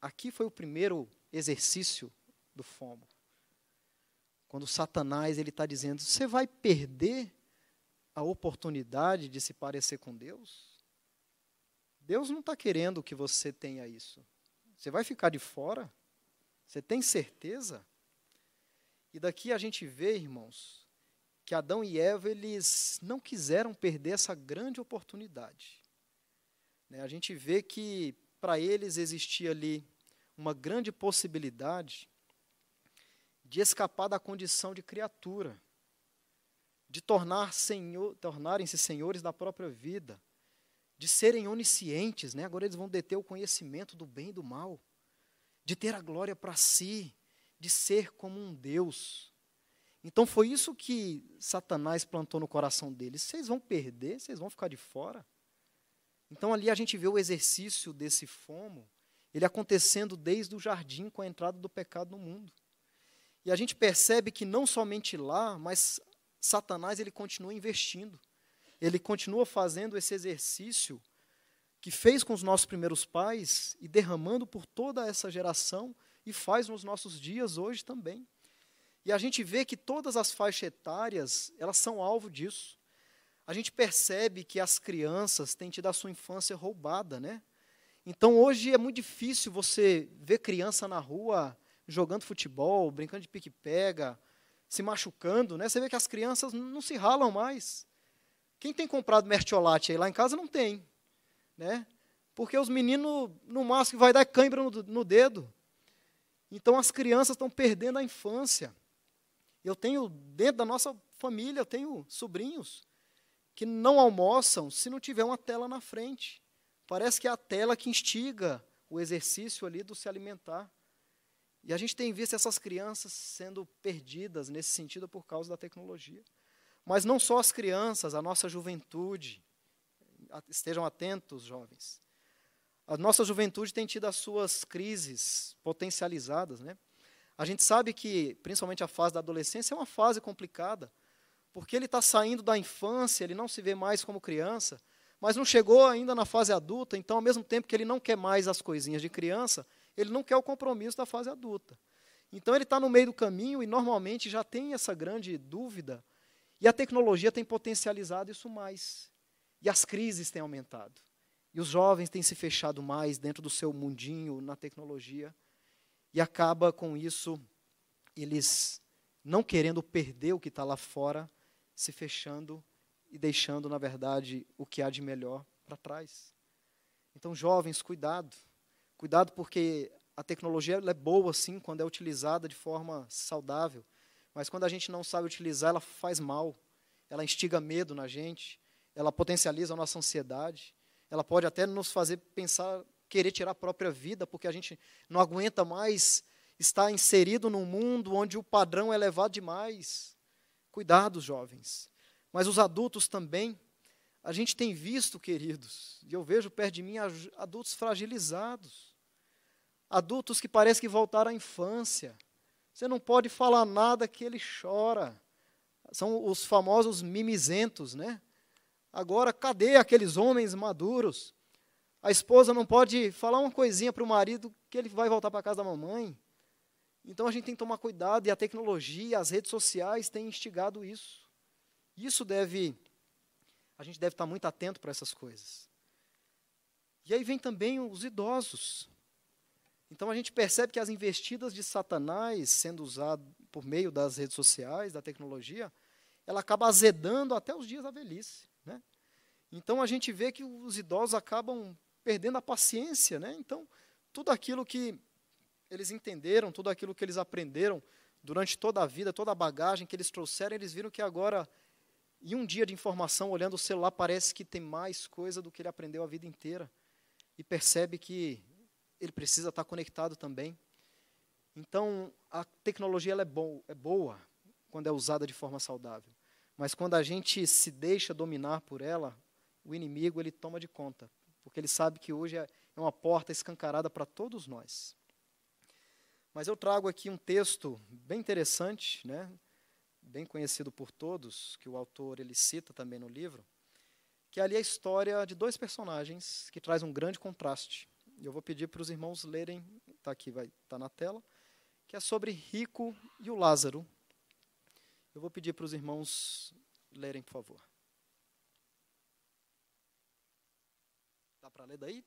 aqui foi o primeiro exercício do FOMO quando Satanás ele está dizendo: você vai perder a oportunidade de se parecer com Deus? Deus não está querendo que você tenha isso. Você vai ficar de fora? Você tem certeza? E daqui a gente vê, irmãos, que Adão e Eva eles não quiseram perder essa grande oportunidade. Né? A gente vê que para eles existia ali uma grande possibilidade de escapar da condição de criatura, de tornar senhor, tornarem-se senhores da própria vida, de serem oniscientes, né? agora eles vão deter o conhecimento do bem e do mal, de ter a glória para si, de ser como um Deus. Então foi isso que Satanás plantou no coração deles. Vocês vão perder, vocês vão ficar de fora. Então ali a gente vê o exercício desse fomo, ele acontecendo desde o jardim com a entrada do pecado no mundo. E a gente percebe que não somente lá, mas Satanás ele continua investindo. Ele continua fazendo esse exercício que fez com os nossos primeiros pais e derramando por toda essa geração e faz nos nossos dias hoje também. E a gente vê que todas as faixas etárias, elas são alvo disso. A gente percebe que as crianças têm tido a sua infância roubada, né? Então hoje é muito difícil você ver criança na rua jogando futebol, brincando de pique-pega, se machucando, né? Você vê que as crianças não se ralam mais. Quem tem comprado mertiolate aí lá em casa não tem, né? Porque os meninos, no máximo, vai dar cãibra no, no dedo. Então as crianças estão perdendo a infância. Eu tenho, dentro da nossa família, eu tenho sobrinhos que não almoçam se não tiver uma tela na frente. Parece que é a tela que instiga o exercício ali do se alimentar. E a gente tem visto essas crianças sendo perdidas nesse sentido por causa da tecnologia. Mas não só as crianças, a nossa juventude. Estejam atentos, jovens. A nossa juventude tem tido as suas crises potencializadas. Né? A gente sabe que, principalmente a fase da adolescência, é uma fase complicada, porque ele está saindo da infância, ele não se vê mais como criança, mas não chegou ainda na fase adulta, então, ao mesmo tempo que ele não quer mais as coisinhas de criança, ele não quer o compromisso da fase adulta. Então ele está no meio do caminho e normalmente já tem essa grande dúvida. E a tecnologia tem potencializado isso mais. E as crises têm aumentado. E os jovens têm se fechado mais dentro do seu mundinho na tecnologia. E acaba com isso, eles não querendo perder o que está lá fora, se fechando e deixando, na verdade, o que há de melhor para trás. Então, jovens, cuidado. Cuidado porque a tecnologia é boa, sim, quando é utilizada de forma saudável. Mas quando a gente não sabe utilizar, ela faz mal. Ela instiga medo na gente. Ela potencializa a nossa ansiedade. Ela pode até nos fazer pensar, querer tirar a própria vida, porque a gente não aguenta mais estar inserido num mundo onde o padrão é elevado demais. Cuidado, jovens. Mas os adultos também. A gente tem visto, queridos, e eu vejo perto de mim adultos fragilizados adultos que parecem que voltaram à infância. Você não pode falar nada que ele chora. São os famosos mimizentos, né? Agora, cadê aqueles homens maduros? A esposa não pode falar uma coisinha para o marido que ele vai voltar para casa da mamãe. Então a gente tem que tomar cuidado e a tecnologia, as redes sociais têm instigado isso. Isso deve a gente deve estar muito atento para essas coisas. E aí vem também os idosos. Então a gente percebe que as investidas de Satanás sendo usado por meio das redes sociais, da tecnologia, ela acaba azedando até os dias da velhice. Né? Então a gente vê que os idosos acabam perdendo a paciência. Né? Então, tudo aquilo que eles entenderam, tudo aquilo que eles aprenderam durante toda a vida, toda a bagagem que eles trouxeram, eles viram que agora, em um dia de informação, olhando o celular, parece que tem mais coisa do que ele aprendeu a vida inteira. E percebe que ele precisa estar conectado também. Então, a tecnologia ela é, bo é boa quando é usada de forma saudável. Mas quando a gente se deixa dominar por ela, o inimigo ele toma de conta, porque ele sabe que hoje é, é uma porta escancarada para todos nós. Mas eu trago aqui um texto bem interessante, né? bem conhecido por todos, que o autor ele cita também no livro, que ali é a história de dois personagens que traz um grande contraste eu vou pedir para os irmãos lerem, está aqui, vai estar tá na tela, que é sobre Rico e o Lázaro. Eu vou pedir para os irmãos lerem, por favor. Dá para ler daí?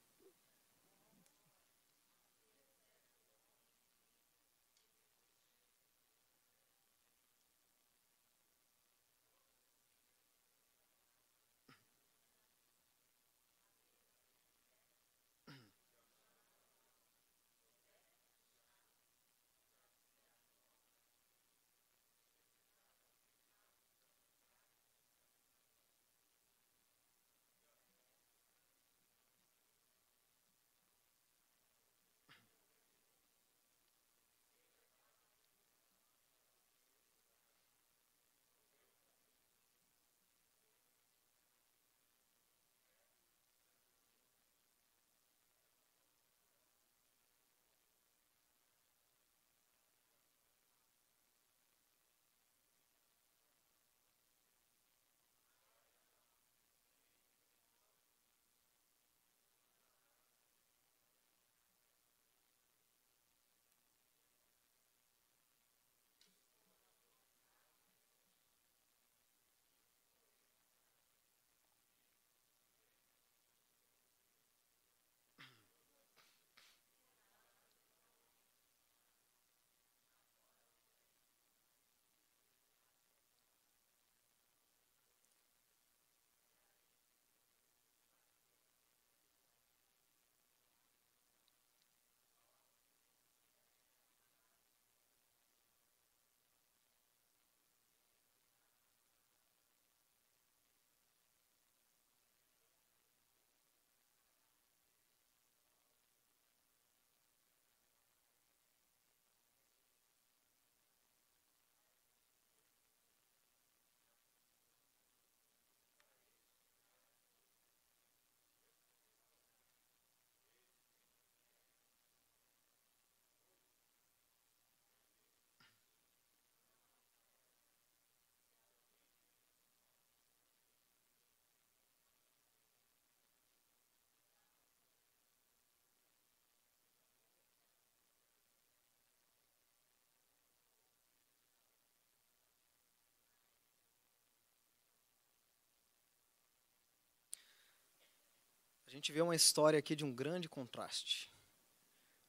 gente vê uma história aqui de um grande contraste.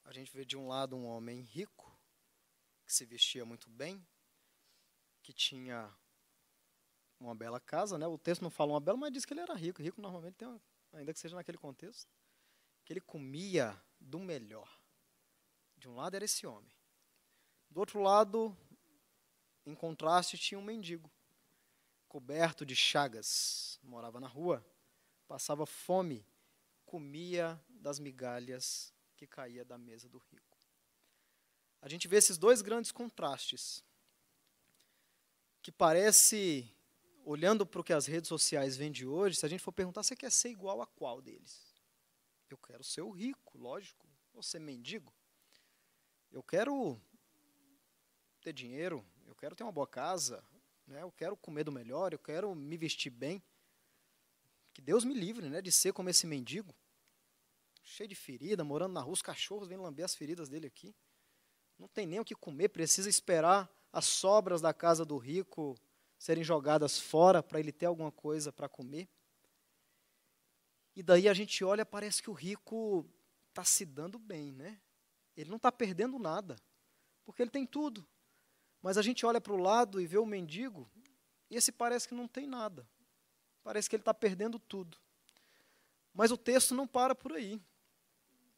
A gente vê de um lado um homem rico, que se vestia muito bem, que tinha uma bela casa, né? O texto não fala uma bela, mas diz que ele era rico. Rico normalmente tem, uma, ainda que seja naquele contexto, que ele comia do melhor. De um lado era esse homem. Do outro lado, em contraste, tinha um mendigo, coberto de chagas, morava na rua, passava fome, comia das migalhas que caía da mesa do rico. A gente vê esses dois grandes contrastes, que parece, olhando para o que as redes sociais vendem hoje, se a gente for perguntar, você quer ser igual a qual deles? Eu quero ser o rico, lógico, ou ser é mendigo. Eu quero ter dinheiro, eu quero ter uma boa casa, né? eu quero comer do melhor, eu quero me vestir bem que Deus me livre né, de ser como esse mendigo, cheio de ferida, morando na rua, os cachorros vêm lamber as feridas dele aqui. Não tem nem o que comer, precisa esperar as sobras da casa do rico serem jogadas fora para ele ter alguma coisa para comer. E daí a gente olha, parece que o rico está se dando bem, né? Ele não está perdendo nada, porque ele tem tudo. Mas a gente olha para o lado e vê o mendigo, e esse parece que não tem nada. Parece que ele está perdendo tudo. Mas o texto não para por aí.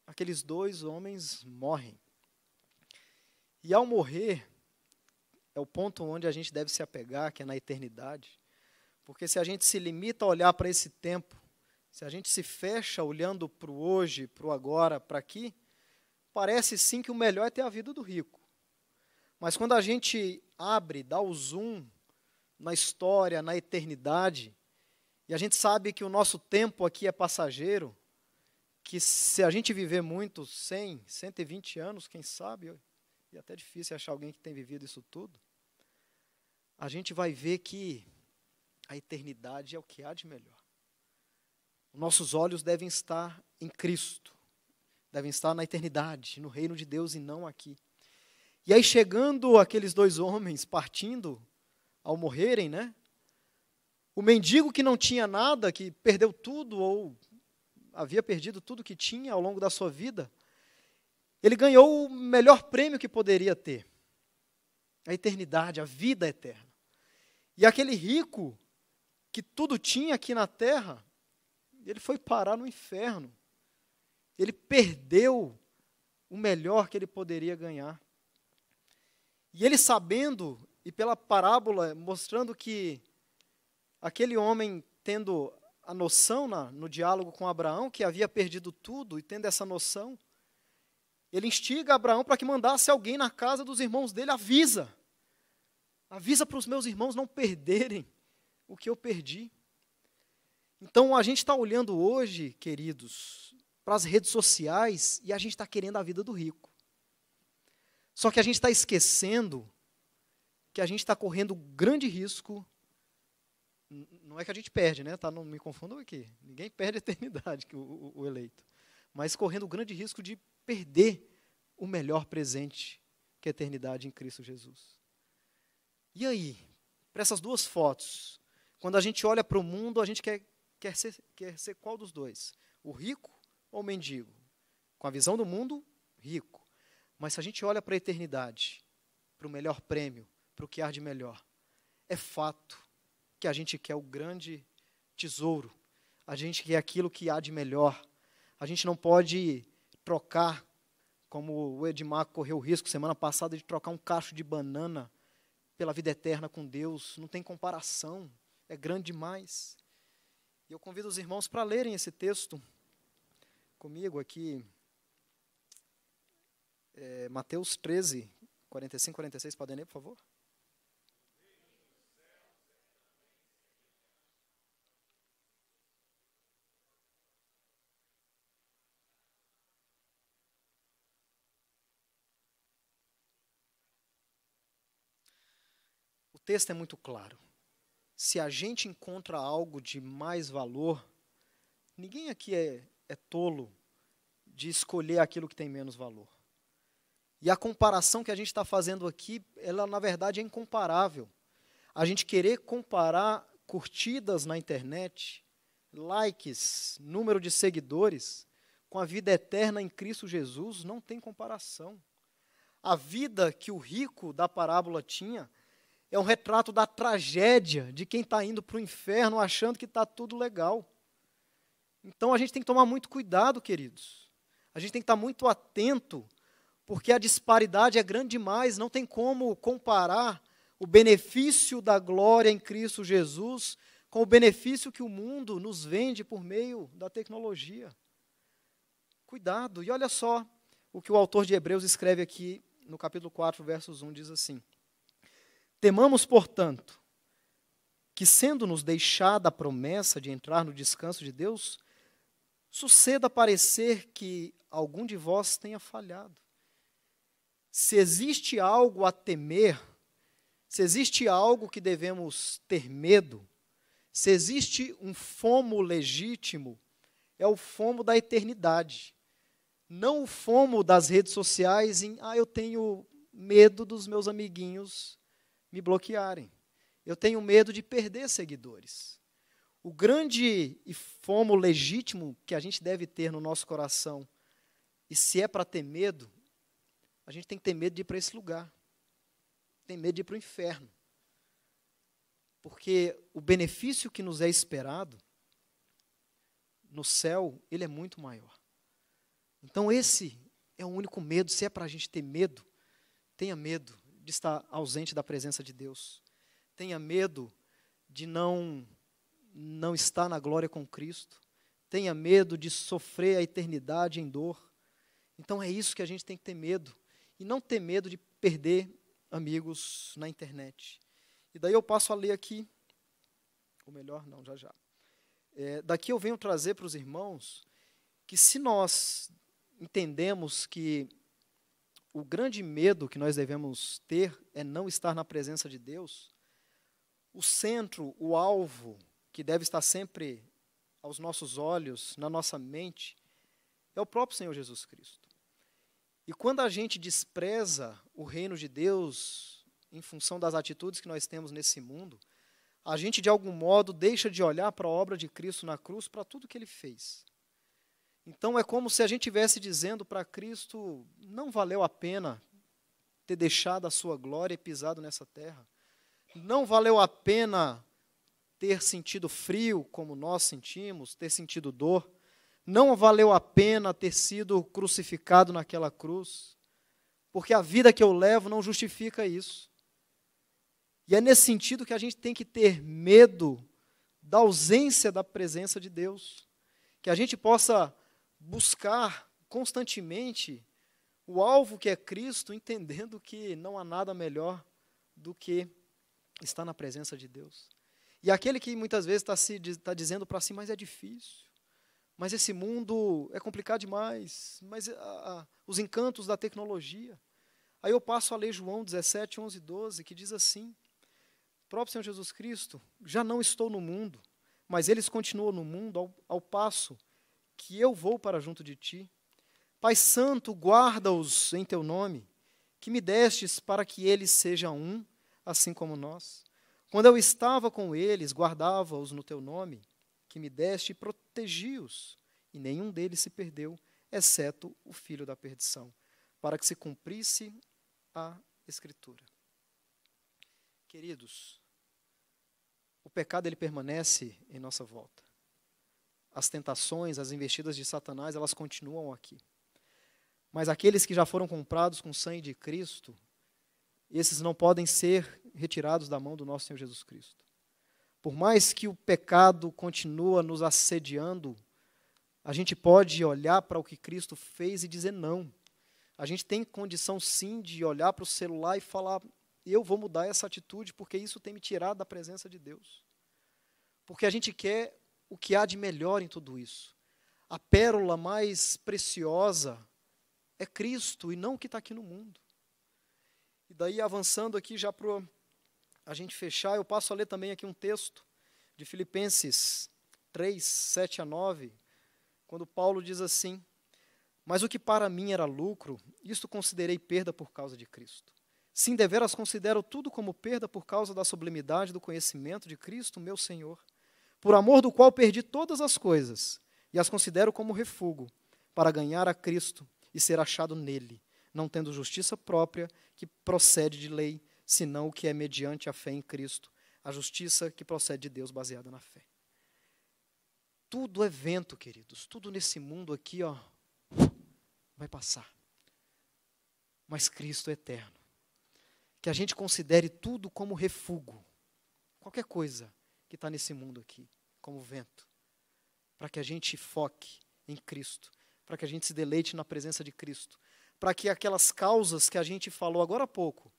Aqueles dois homens morrem. E ao morrer, é o ponto onde a gente deve se apegar, que é na eternidade. Porque se a gente se limita a olhar para esse tempo, se a gente se fecha olhando para o hoje, para o agora, para aqui, parece sim que o melhor é ter a vida do rico. Mas quando a gente abre, dá o zoom na história, na eternidade, e a gente sabe que o nosso tempo aqui é passageiro, que se a gente viver muito, 100, 120 anos, quem sabe, e até difícil achar alguém que tem vivido isso tudo, a gente vai ver que a eternidade é o que há de melhor. Nossos olhos devem estar em Cristo, devem estar na eternidade, no reino de Deus e não aqui. E aí, chegando aqueles dois homens, partindo, ao morrerem, né? O mendigo que não tinha nada, que perdeu tudo ou havia perdido tudo que tinha ao longo da sua vida, ele ganhou o melhor prêmio que poderia ter: a eternidade, a vida eterna. E aquele rico que tudo tinha aqui na terra, ele foi parar no inferno. Ele perdeu o melhor que ele poderia ganhar. E ele sabendo, e pela parábola mostrando que Aquele homem, tendo a noção na, no diálogo com Abraão, que havia perdido tudo, e tendo essa noção, ele instiga Abraão para que mandasse alguém na casa dos irmãos dele, avisa. Avisa para os meus irmãos não perderem o que eu perdi. Então a gente está olhando hoje, queridos, para as redes sociais e a gente está querendo a vida do rico. Só que a gente está esquecendo que a gente está correndo grande risco não é que a gente perde, né? Tá, não me confundam aqui. Ninguém perde a eternidade, que o, o, o, eleito. Mas correndo o grande risco de perder o melhor presente que a eternidade em Cristo Jesus. E aí, para essas duas fotos, quando a gente olha para o mundo, a gente quer, quer, ser, quer ser qual dos dois? O rico ou o mendigo? Com a visão do mundo, rico. Mas se a gente olha para a eternidade, para o melhor prêmio, para o que há de melhor, é fato que a gente quer o grande tesouro, a gente quer aquilo que há de melhor. A gente não pode trocar, como o Edmar correu o risco semana passada de trocar um cacho de banana pela vida eterna com Deus. Não tem comparação, é grande demais. E eu convido os irmãos para lerem esse texto comigo aqui. É, Mateus 13, 45, 46, podem ler, por favor? texto é muito claro. Se a gente encontra algo de mais valor, ninguém aqui é, é tolo de escolher aquilo que tem menos valor. E a comparação que a gente está fazendo aqui, ela na verdade é incomparável. A gente querer comparar curtidas na internet, likes, número de seguidores, com a vida eterna em Cristo Jesus, não tem comparação. A vida que o rico da parábola tinha é um retrato da tragédia de quem está indo para o inferno achando que está tudo legal. Então a gente tem que tomar muito cuidado, queridos. A gente tem que estar tá muito atento, porque a disparidade é grande demais, não tem como comparar o benefício da glória em Cristo Jesus com o benefício que o mundo nos vende por meio da tecnologia. Cuidado, e olha só o que o autor de Hebreus escreve aqui no capítulo 4, versos 1, diz assim: Temamos, portanto, que, sendo-nos deixada a promessa de entrar no descanso de Deus, suceda parecer que algum de vós tenha falhado. Se existe algo a temer, se existe algo que devemos ter medo, se existe um fomo legítimo, é o fomo da eternidade. Não o fomo das redes sociais em, ah, eu tenho medo dos meus amiguinhos me bloquearem. Eu tenho medo de perder seguidores. O grande e fomo legítimo que a gente deve ter no nosso coração, e se é para ter medo, a gente tem que ter medo de ir para esse lugar. Tem medo de ir para o inferno. Porque o benefício que nos é esperado no céu, ele é muito maior. Então esse é o único medo, se é para a gente ter medo, tenha medo de estar ausente da presença de Deus. Tenha medo de não não estar na glória com Cristo. Tenha medo de sofrer a eternidade em dor. Então é isso que a gente tem que ter medo e não ter medo de perder amigos na internet. E daí eu passo a ler aqui, ou melhor, não, já já. É, daqui eu venho trazer para os irmãos que se nós entendemos que o grande medo que nós devemos ter é não estar na presença de Deus. O centro, o alvo que deve estar sempre aos nossos olhos, na nossa mente, é o próprio Senhor Jesus Cristo. E quando a gente despreza o reino de Deus em função das atitudes que nós temos nesse mundo, a gente de algum modo deixa de olhar para a obra de Cristo na cruz, para tudo que ele fez. Então é como se a gente estivesse dizendo para Cristo: não valeu a pena ter deixado a sua glória e pisado nessa terra. Não valeu a pena ter sentido frio como nós sentimos, ter sentido dor. Não valeu a pena ter sido crucificado naquela cruz, porque a vida que eu levo não justifica isso. E é nesse sentido que a gente tem que ter medo da ausência da presença de Deus, que a gente possa buscar constantemente o alvo que é Cristo, entendendo que não há nada melhor do que estar na presença de Deus. E aquele que muitas vezes está tá dizendo para si, mas é difícil, mas esse mundo é complicado demais, mas a, ah, a, ah, os encantos da tecnologia. Aí eu passo a ler João 17, 11 12, que diz assim, próprio Senhor Jesus Cristo, já não estou no mundo, mas eles continuam no mundo ao, ao passo que eu vou para junto de ti. Pai Santo, guarda-os em teu nome, que me destes para que eles sejam um, assim como nós. Quando eu estava com eles, guardava-os no teu nome, que me deste e protegi-os, e nenhum deles se perdeu, exceto o filho da perdição, para que se cumprisse a Escritura. Queridos, o pecado ele permanece em nossa volta as tentações, as investidas de Satanás, elas continuam aqui. Mas aqueles que já foram comprados com o sangue de Cristo, esses não podem ser retirados da mão do nosso Senhor Jesus Cristo. Por mais que o pecado continua nos assediando, a gente pode olhar para o que Cristo fez e dizer não. A gente tem condição sim de olhar para o celular e falar: eu vou mudar essa atitude porque isso tem me tirado da presença de Deus. Porque a gente quer o que há de melhor em tudo isso. A pérola mais preciosa é Cristo e não o que está aqui no mundo. E daí, avançando aqui, já para a gente fechar, eu passo a ler também aqui um texto de Filipenses 3, 7 a 9, quando Paulo diz assim: Mas o que para mim era lucro, isto considerei perda por causa de Cristo. Sim, deveras considero tudo como perda por causa da sublimidade do conhecimento de Cristo, meu Senhor por amor do qual perdi todas as coisas e as considero como refúgio para ganhar a Cristo e ser achado nele, não tendo justiça própria que procede de lei, senão o que é mediante a fé em Cristo, a justiça que procede de Deus baseada na fé. Tudo é vento, queridos, tudo nesse mundo aqui, ó, vai passar. Mas Cristo é eterno. Que a gente considere tudo como refúgio. Qualquer coisa que está nesse mundo aqui, como vento, para que a gente foque em Cristo, para que a gente se deleite na presença de Cristo, para que aquelas causas que a gente falou agora há pouco,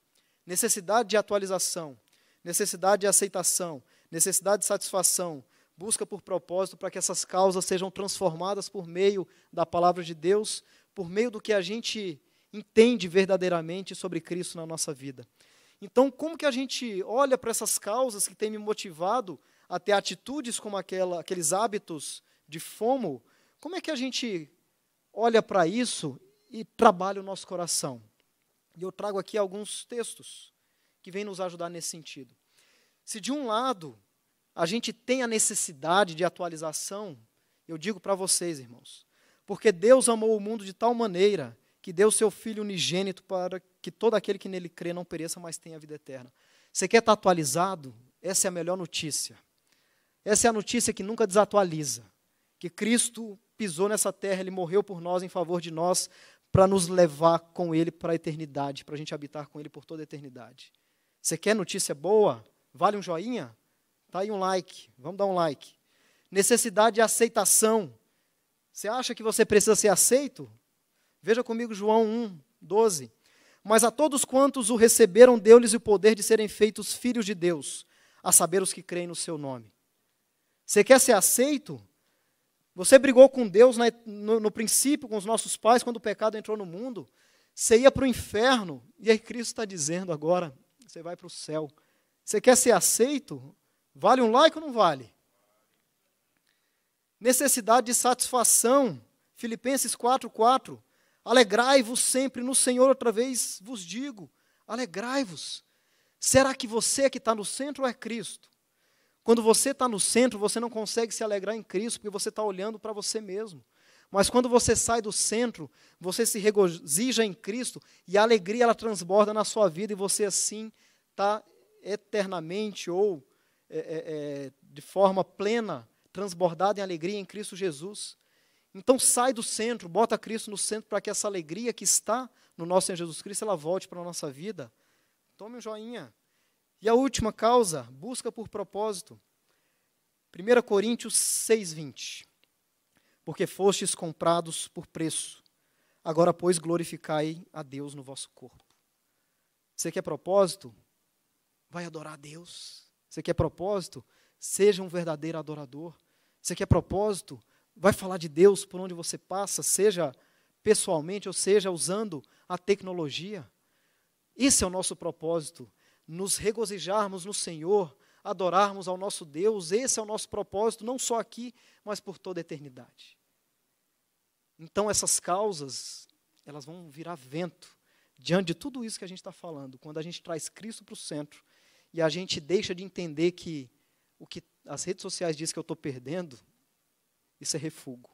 necessidade de atualização, necessidade de aceitação, necessidade de satisfação, busca por propósito para que essas causas sejam transformadas por meio da palavra de Deus, por meio do que a gente entende verdadeiramente sobre Cristo na nossa vida. Então, como que a gente olha para essas causas que têm me motivado a ter atitudes como aquela, aqueles hábitos de fomo? Como é que a gente olha para isso e trabalha o nosso coração? E eu trago aqui alguns textos que vêm nos ajudar nesse sentido. Se de um lado a gente tem a necessidade de atualização, eu digo para vocês, irmãos, porque Deus amou o mundo de tal maneira que deu seu Filho unigênito para que todo aquele que nele crê não pereça, mas tenha a vida eterna. Você quer estar atualizado? Essa é a melhor notícia. Essa é a notícia que nunca desatualiza. Que Cristo pisou nessa terra, ele morreu por nós, em favor de nós, para nos levar com ele para a eternidade, para a gente habitar com ele por toda a eternidade. Você quer notícia boa? Vale um joinha? Tá aí um like. Vamos dar um like. Necessidade de aceitação. Você acha que você precisa ser aceito? Veja comigo João 1, 12. Mas a todos quantos o receberam, deu-lhes o poder de serem feitos filhos de Deus, a saber os que creem no seu nome. Você quer ser aceito? Você brigou com Deus na, né, no, no princípio, com os nossos pais, quando o pecado entrou no mundo. Você ia para o inferno, e aí Cristo está dizendo agora: você vai para o céu. Você quer ser aceito? Vale um like ou não vale? Necessidade de satisfação. Filipenses 4,4. Alegrai-vos sempre no Senhor, outra vez vos digo, alegrai-vos. Será que você que está no centro é Cristo? Quando você está no centro, você não consegue se alegrar em Cristo, porque você está olhando para você mesmo. Mas quando você sai do centro, você se regozija em Cristo e a alegria ela transborda na sua vida e você assim está eternamente ou é, é, é de forma plena, transbordado em alegria em Cristo Jesus. Então sai do centro, bota Cristo no centro para que essa alegria que está no nosso Senhor Jesus Cristo ela volte para a nossa vida. Tome um joinha. E a última causa, busca por propósito. 1 Coríntios 6:20. Porque fostes comprados por preço. Agora, pois, glorificai a Deus no vosso corpo. Você quer propósito? Vai adorar a Deus. Você quer propósito? Seja um verdadeiro adorador. Você quer propósito? vai falar de Deus por onde você passa, seja pessoalmente ou seja usando a tecnologia. Esse é o nosso propósito, nos regozijarmos no Senhor, adorarmos ao nosso Deus, esse é o nosso propósito, não só aqui, mas por toda a eternidade. Então essas causas, elas vão virar vento diante de tudo isso que a gente está falando, quando a gente traz Cristo para o centro e a gente deixa de entender que o que as redes sociais dizem que eu estou perdendo, isso é refúgio.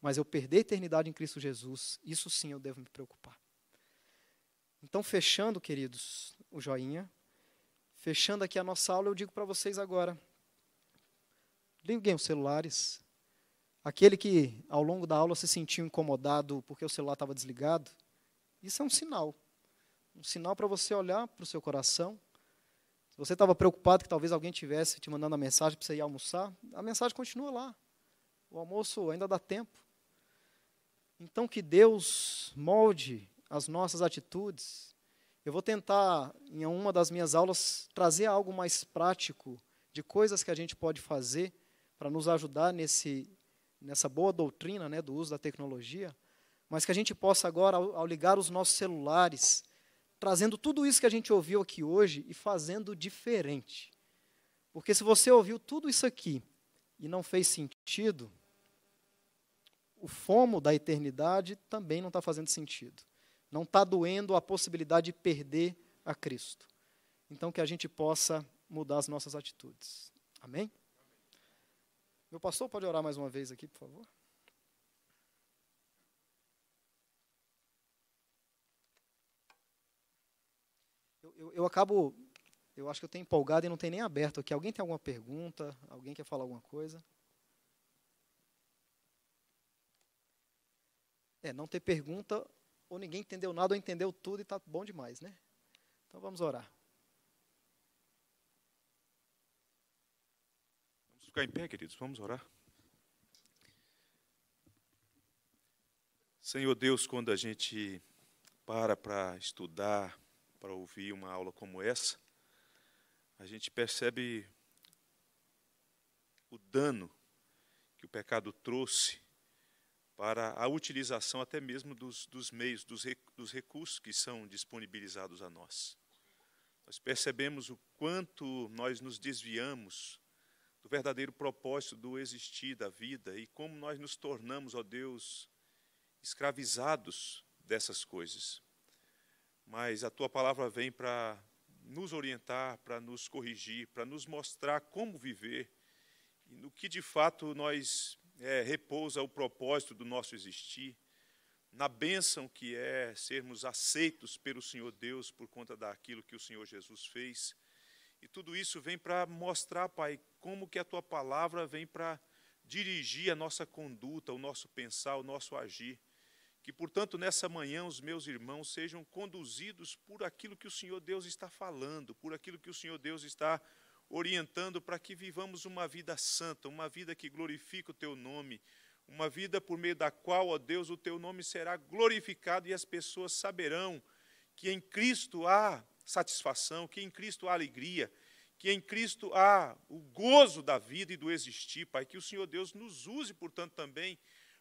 Mas eu perder a eternidade em Cristo Jesus, isso sim eu devo me preocupar. Então, fechando, queridos, o joinha, fechando aqui a nossa aula, eu digo para vocês agora: liguem os celulares. Aquele que ao longo da aula se sentiu incomodado porque o celular estava desligado, isso é um sinal. Um sinal para você olhar para o seu coração. Se você estava preocupado que talvez alguém tivesse te mandando a mensagem para você ir almoçar, a mensagem continua lá. O almoço ainda dá tempo. Então, que Deus molde as nossas atitudes. Eu vou tentar, em uma das minhas aulas, trazer algo mais prático de coisas que a gente pode fazer para nos ajudar nesse, nessa boa doutrina né, do uso da tecnologia, mas que a gente possa agora, ao, ao ligar os nossos celulares, trazendo tudo isso que a gente ouviu aqui hoje e fazendo diferente. Porque se você ouviu tudo isso aqui e não fez sentido, o fomo da eternidade também não está fazendo sentido. Não está doendo a possibilidade de perder a Cristo. Então, que a gente possa mudar as nossas atitudes. Amém? Meu pastor pode orar mais uma vez aqui, por favor? Eu, eu, eu acabo, eu acho que eu tenho empolgado e não tem nem aberto aqui. Alguém tem alguma pergunta? Alguém quer falar alguma coisa? É, não ter pergunta, ou ninguém entendeu nada, ou entendeu tudo e está bom demais, né? Então vamos orar. Vamos ficar em pé, queridos, vamos orar. Senhor Deus, quando a gente para para estudar, para ouvir uma aula como essa, a gente percebe o dano que o pecado trouxe para a utilização até mesmo dos, dos meios, dos, rec, dos recursos que são disponibilizados a nós. Nós percebemos o quanto nós nos desviamos do verdadeiro propósito do existir, da vida, e como nós nos tornamos, ó Deus, escravizados dessas coisas. Mas a tua palavra vem para nos orientar, para nos corrigir, para nos mostrar como viver e no que de fato nós é, repousa o propósito do nosso existir, na bênção que é sermos aceitos pelo Senhor Deus por conta daquilo que o Senhor Jesus fez. E tudo isso vem para mostrar, Pai, como que a tua palavra vem para dirigir a nossa conduta, o nosso pensar, o nosso agir. Que, portanto, nessa manhã os meus irmãos sejam conduzidos por aquilo que o Senhor Deus está falando, por aquilo que o Senhor Deus está orientando para que vivamos uma vida santa, uma vida que glorifique o teu nome, uma vida por meio da qual, ó Deus, o teu nome será glorificado e as pessoas saberão que em Cristo há satisfação, que em Cristo há alegria, que em Cristo há o gozo da vida e do existir, Pai, que o Senhor Deus nos use, portanto, também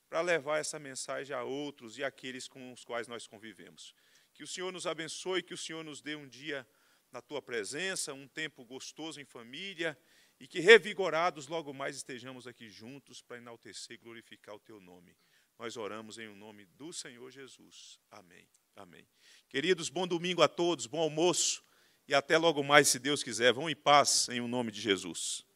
para levar essa mensagem a outros e àqueles com os quais nós convivemos. Que o Senhor nos abençoe, que o Senhor nos dê um dia na tua presença, um tempo gostoso em família e que revigorados logo mais estejamos aqui juntos para enaltecer e glorificar o teu nome. Nós oramos em o um nome do Senhor Jesus. Amém. Amém. Queridos, bom domingo a todos, bom almoço e até logo mais, se Deus quiser. Vão em paz em o um nome de Jesus.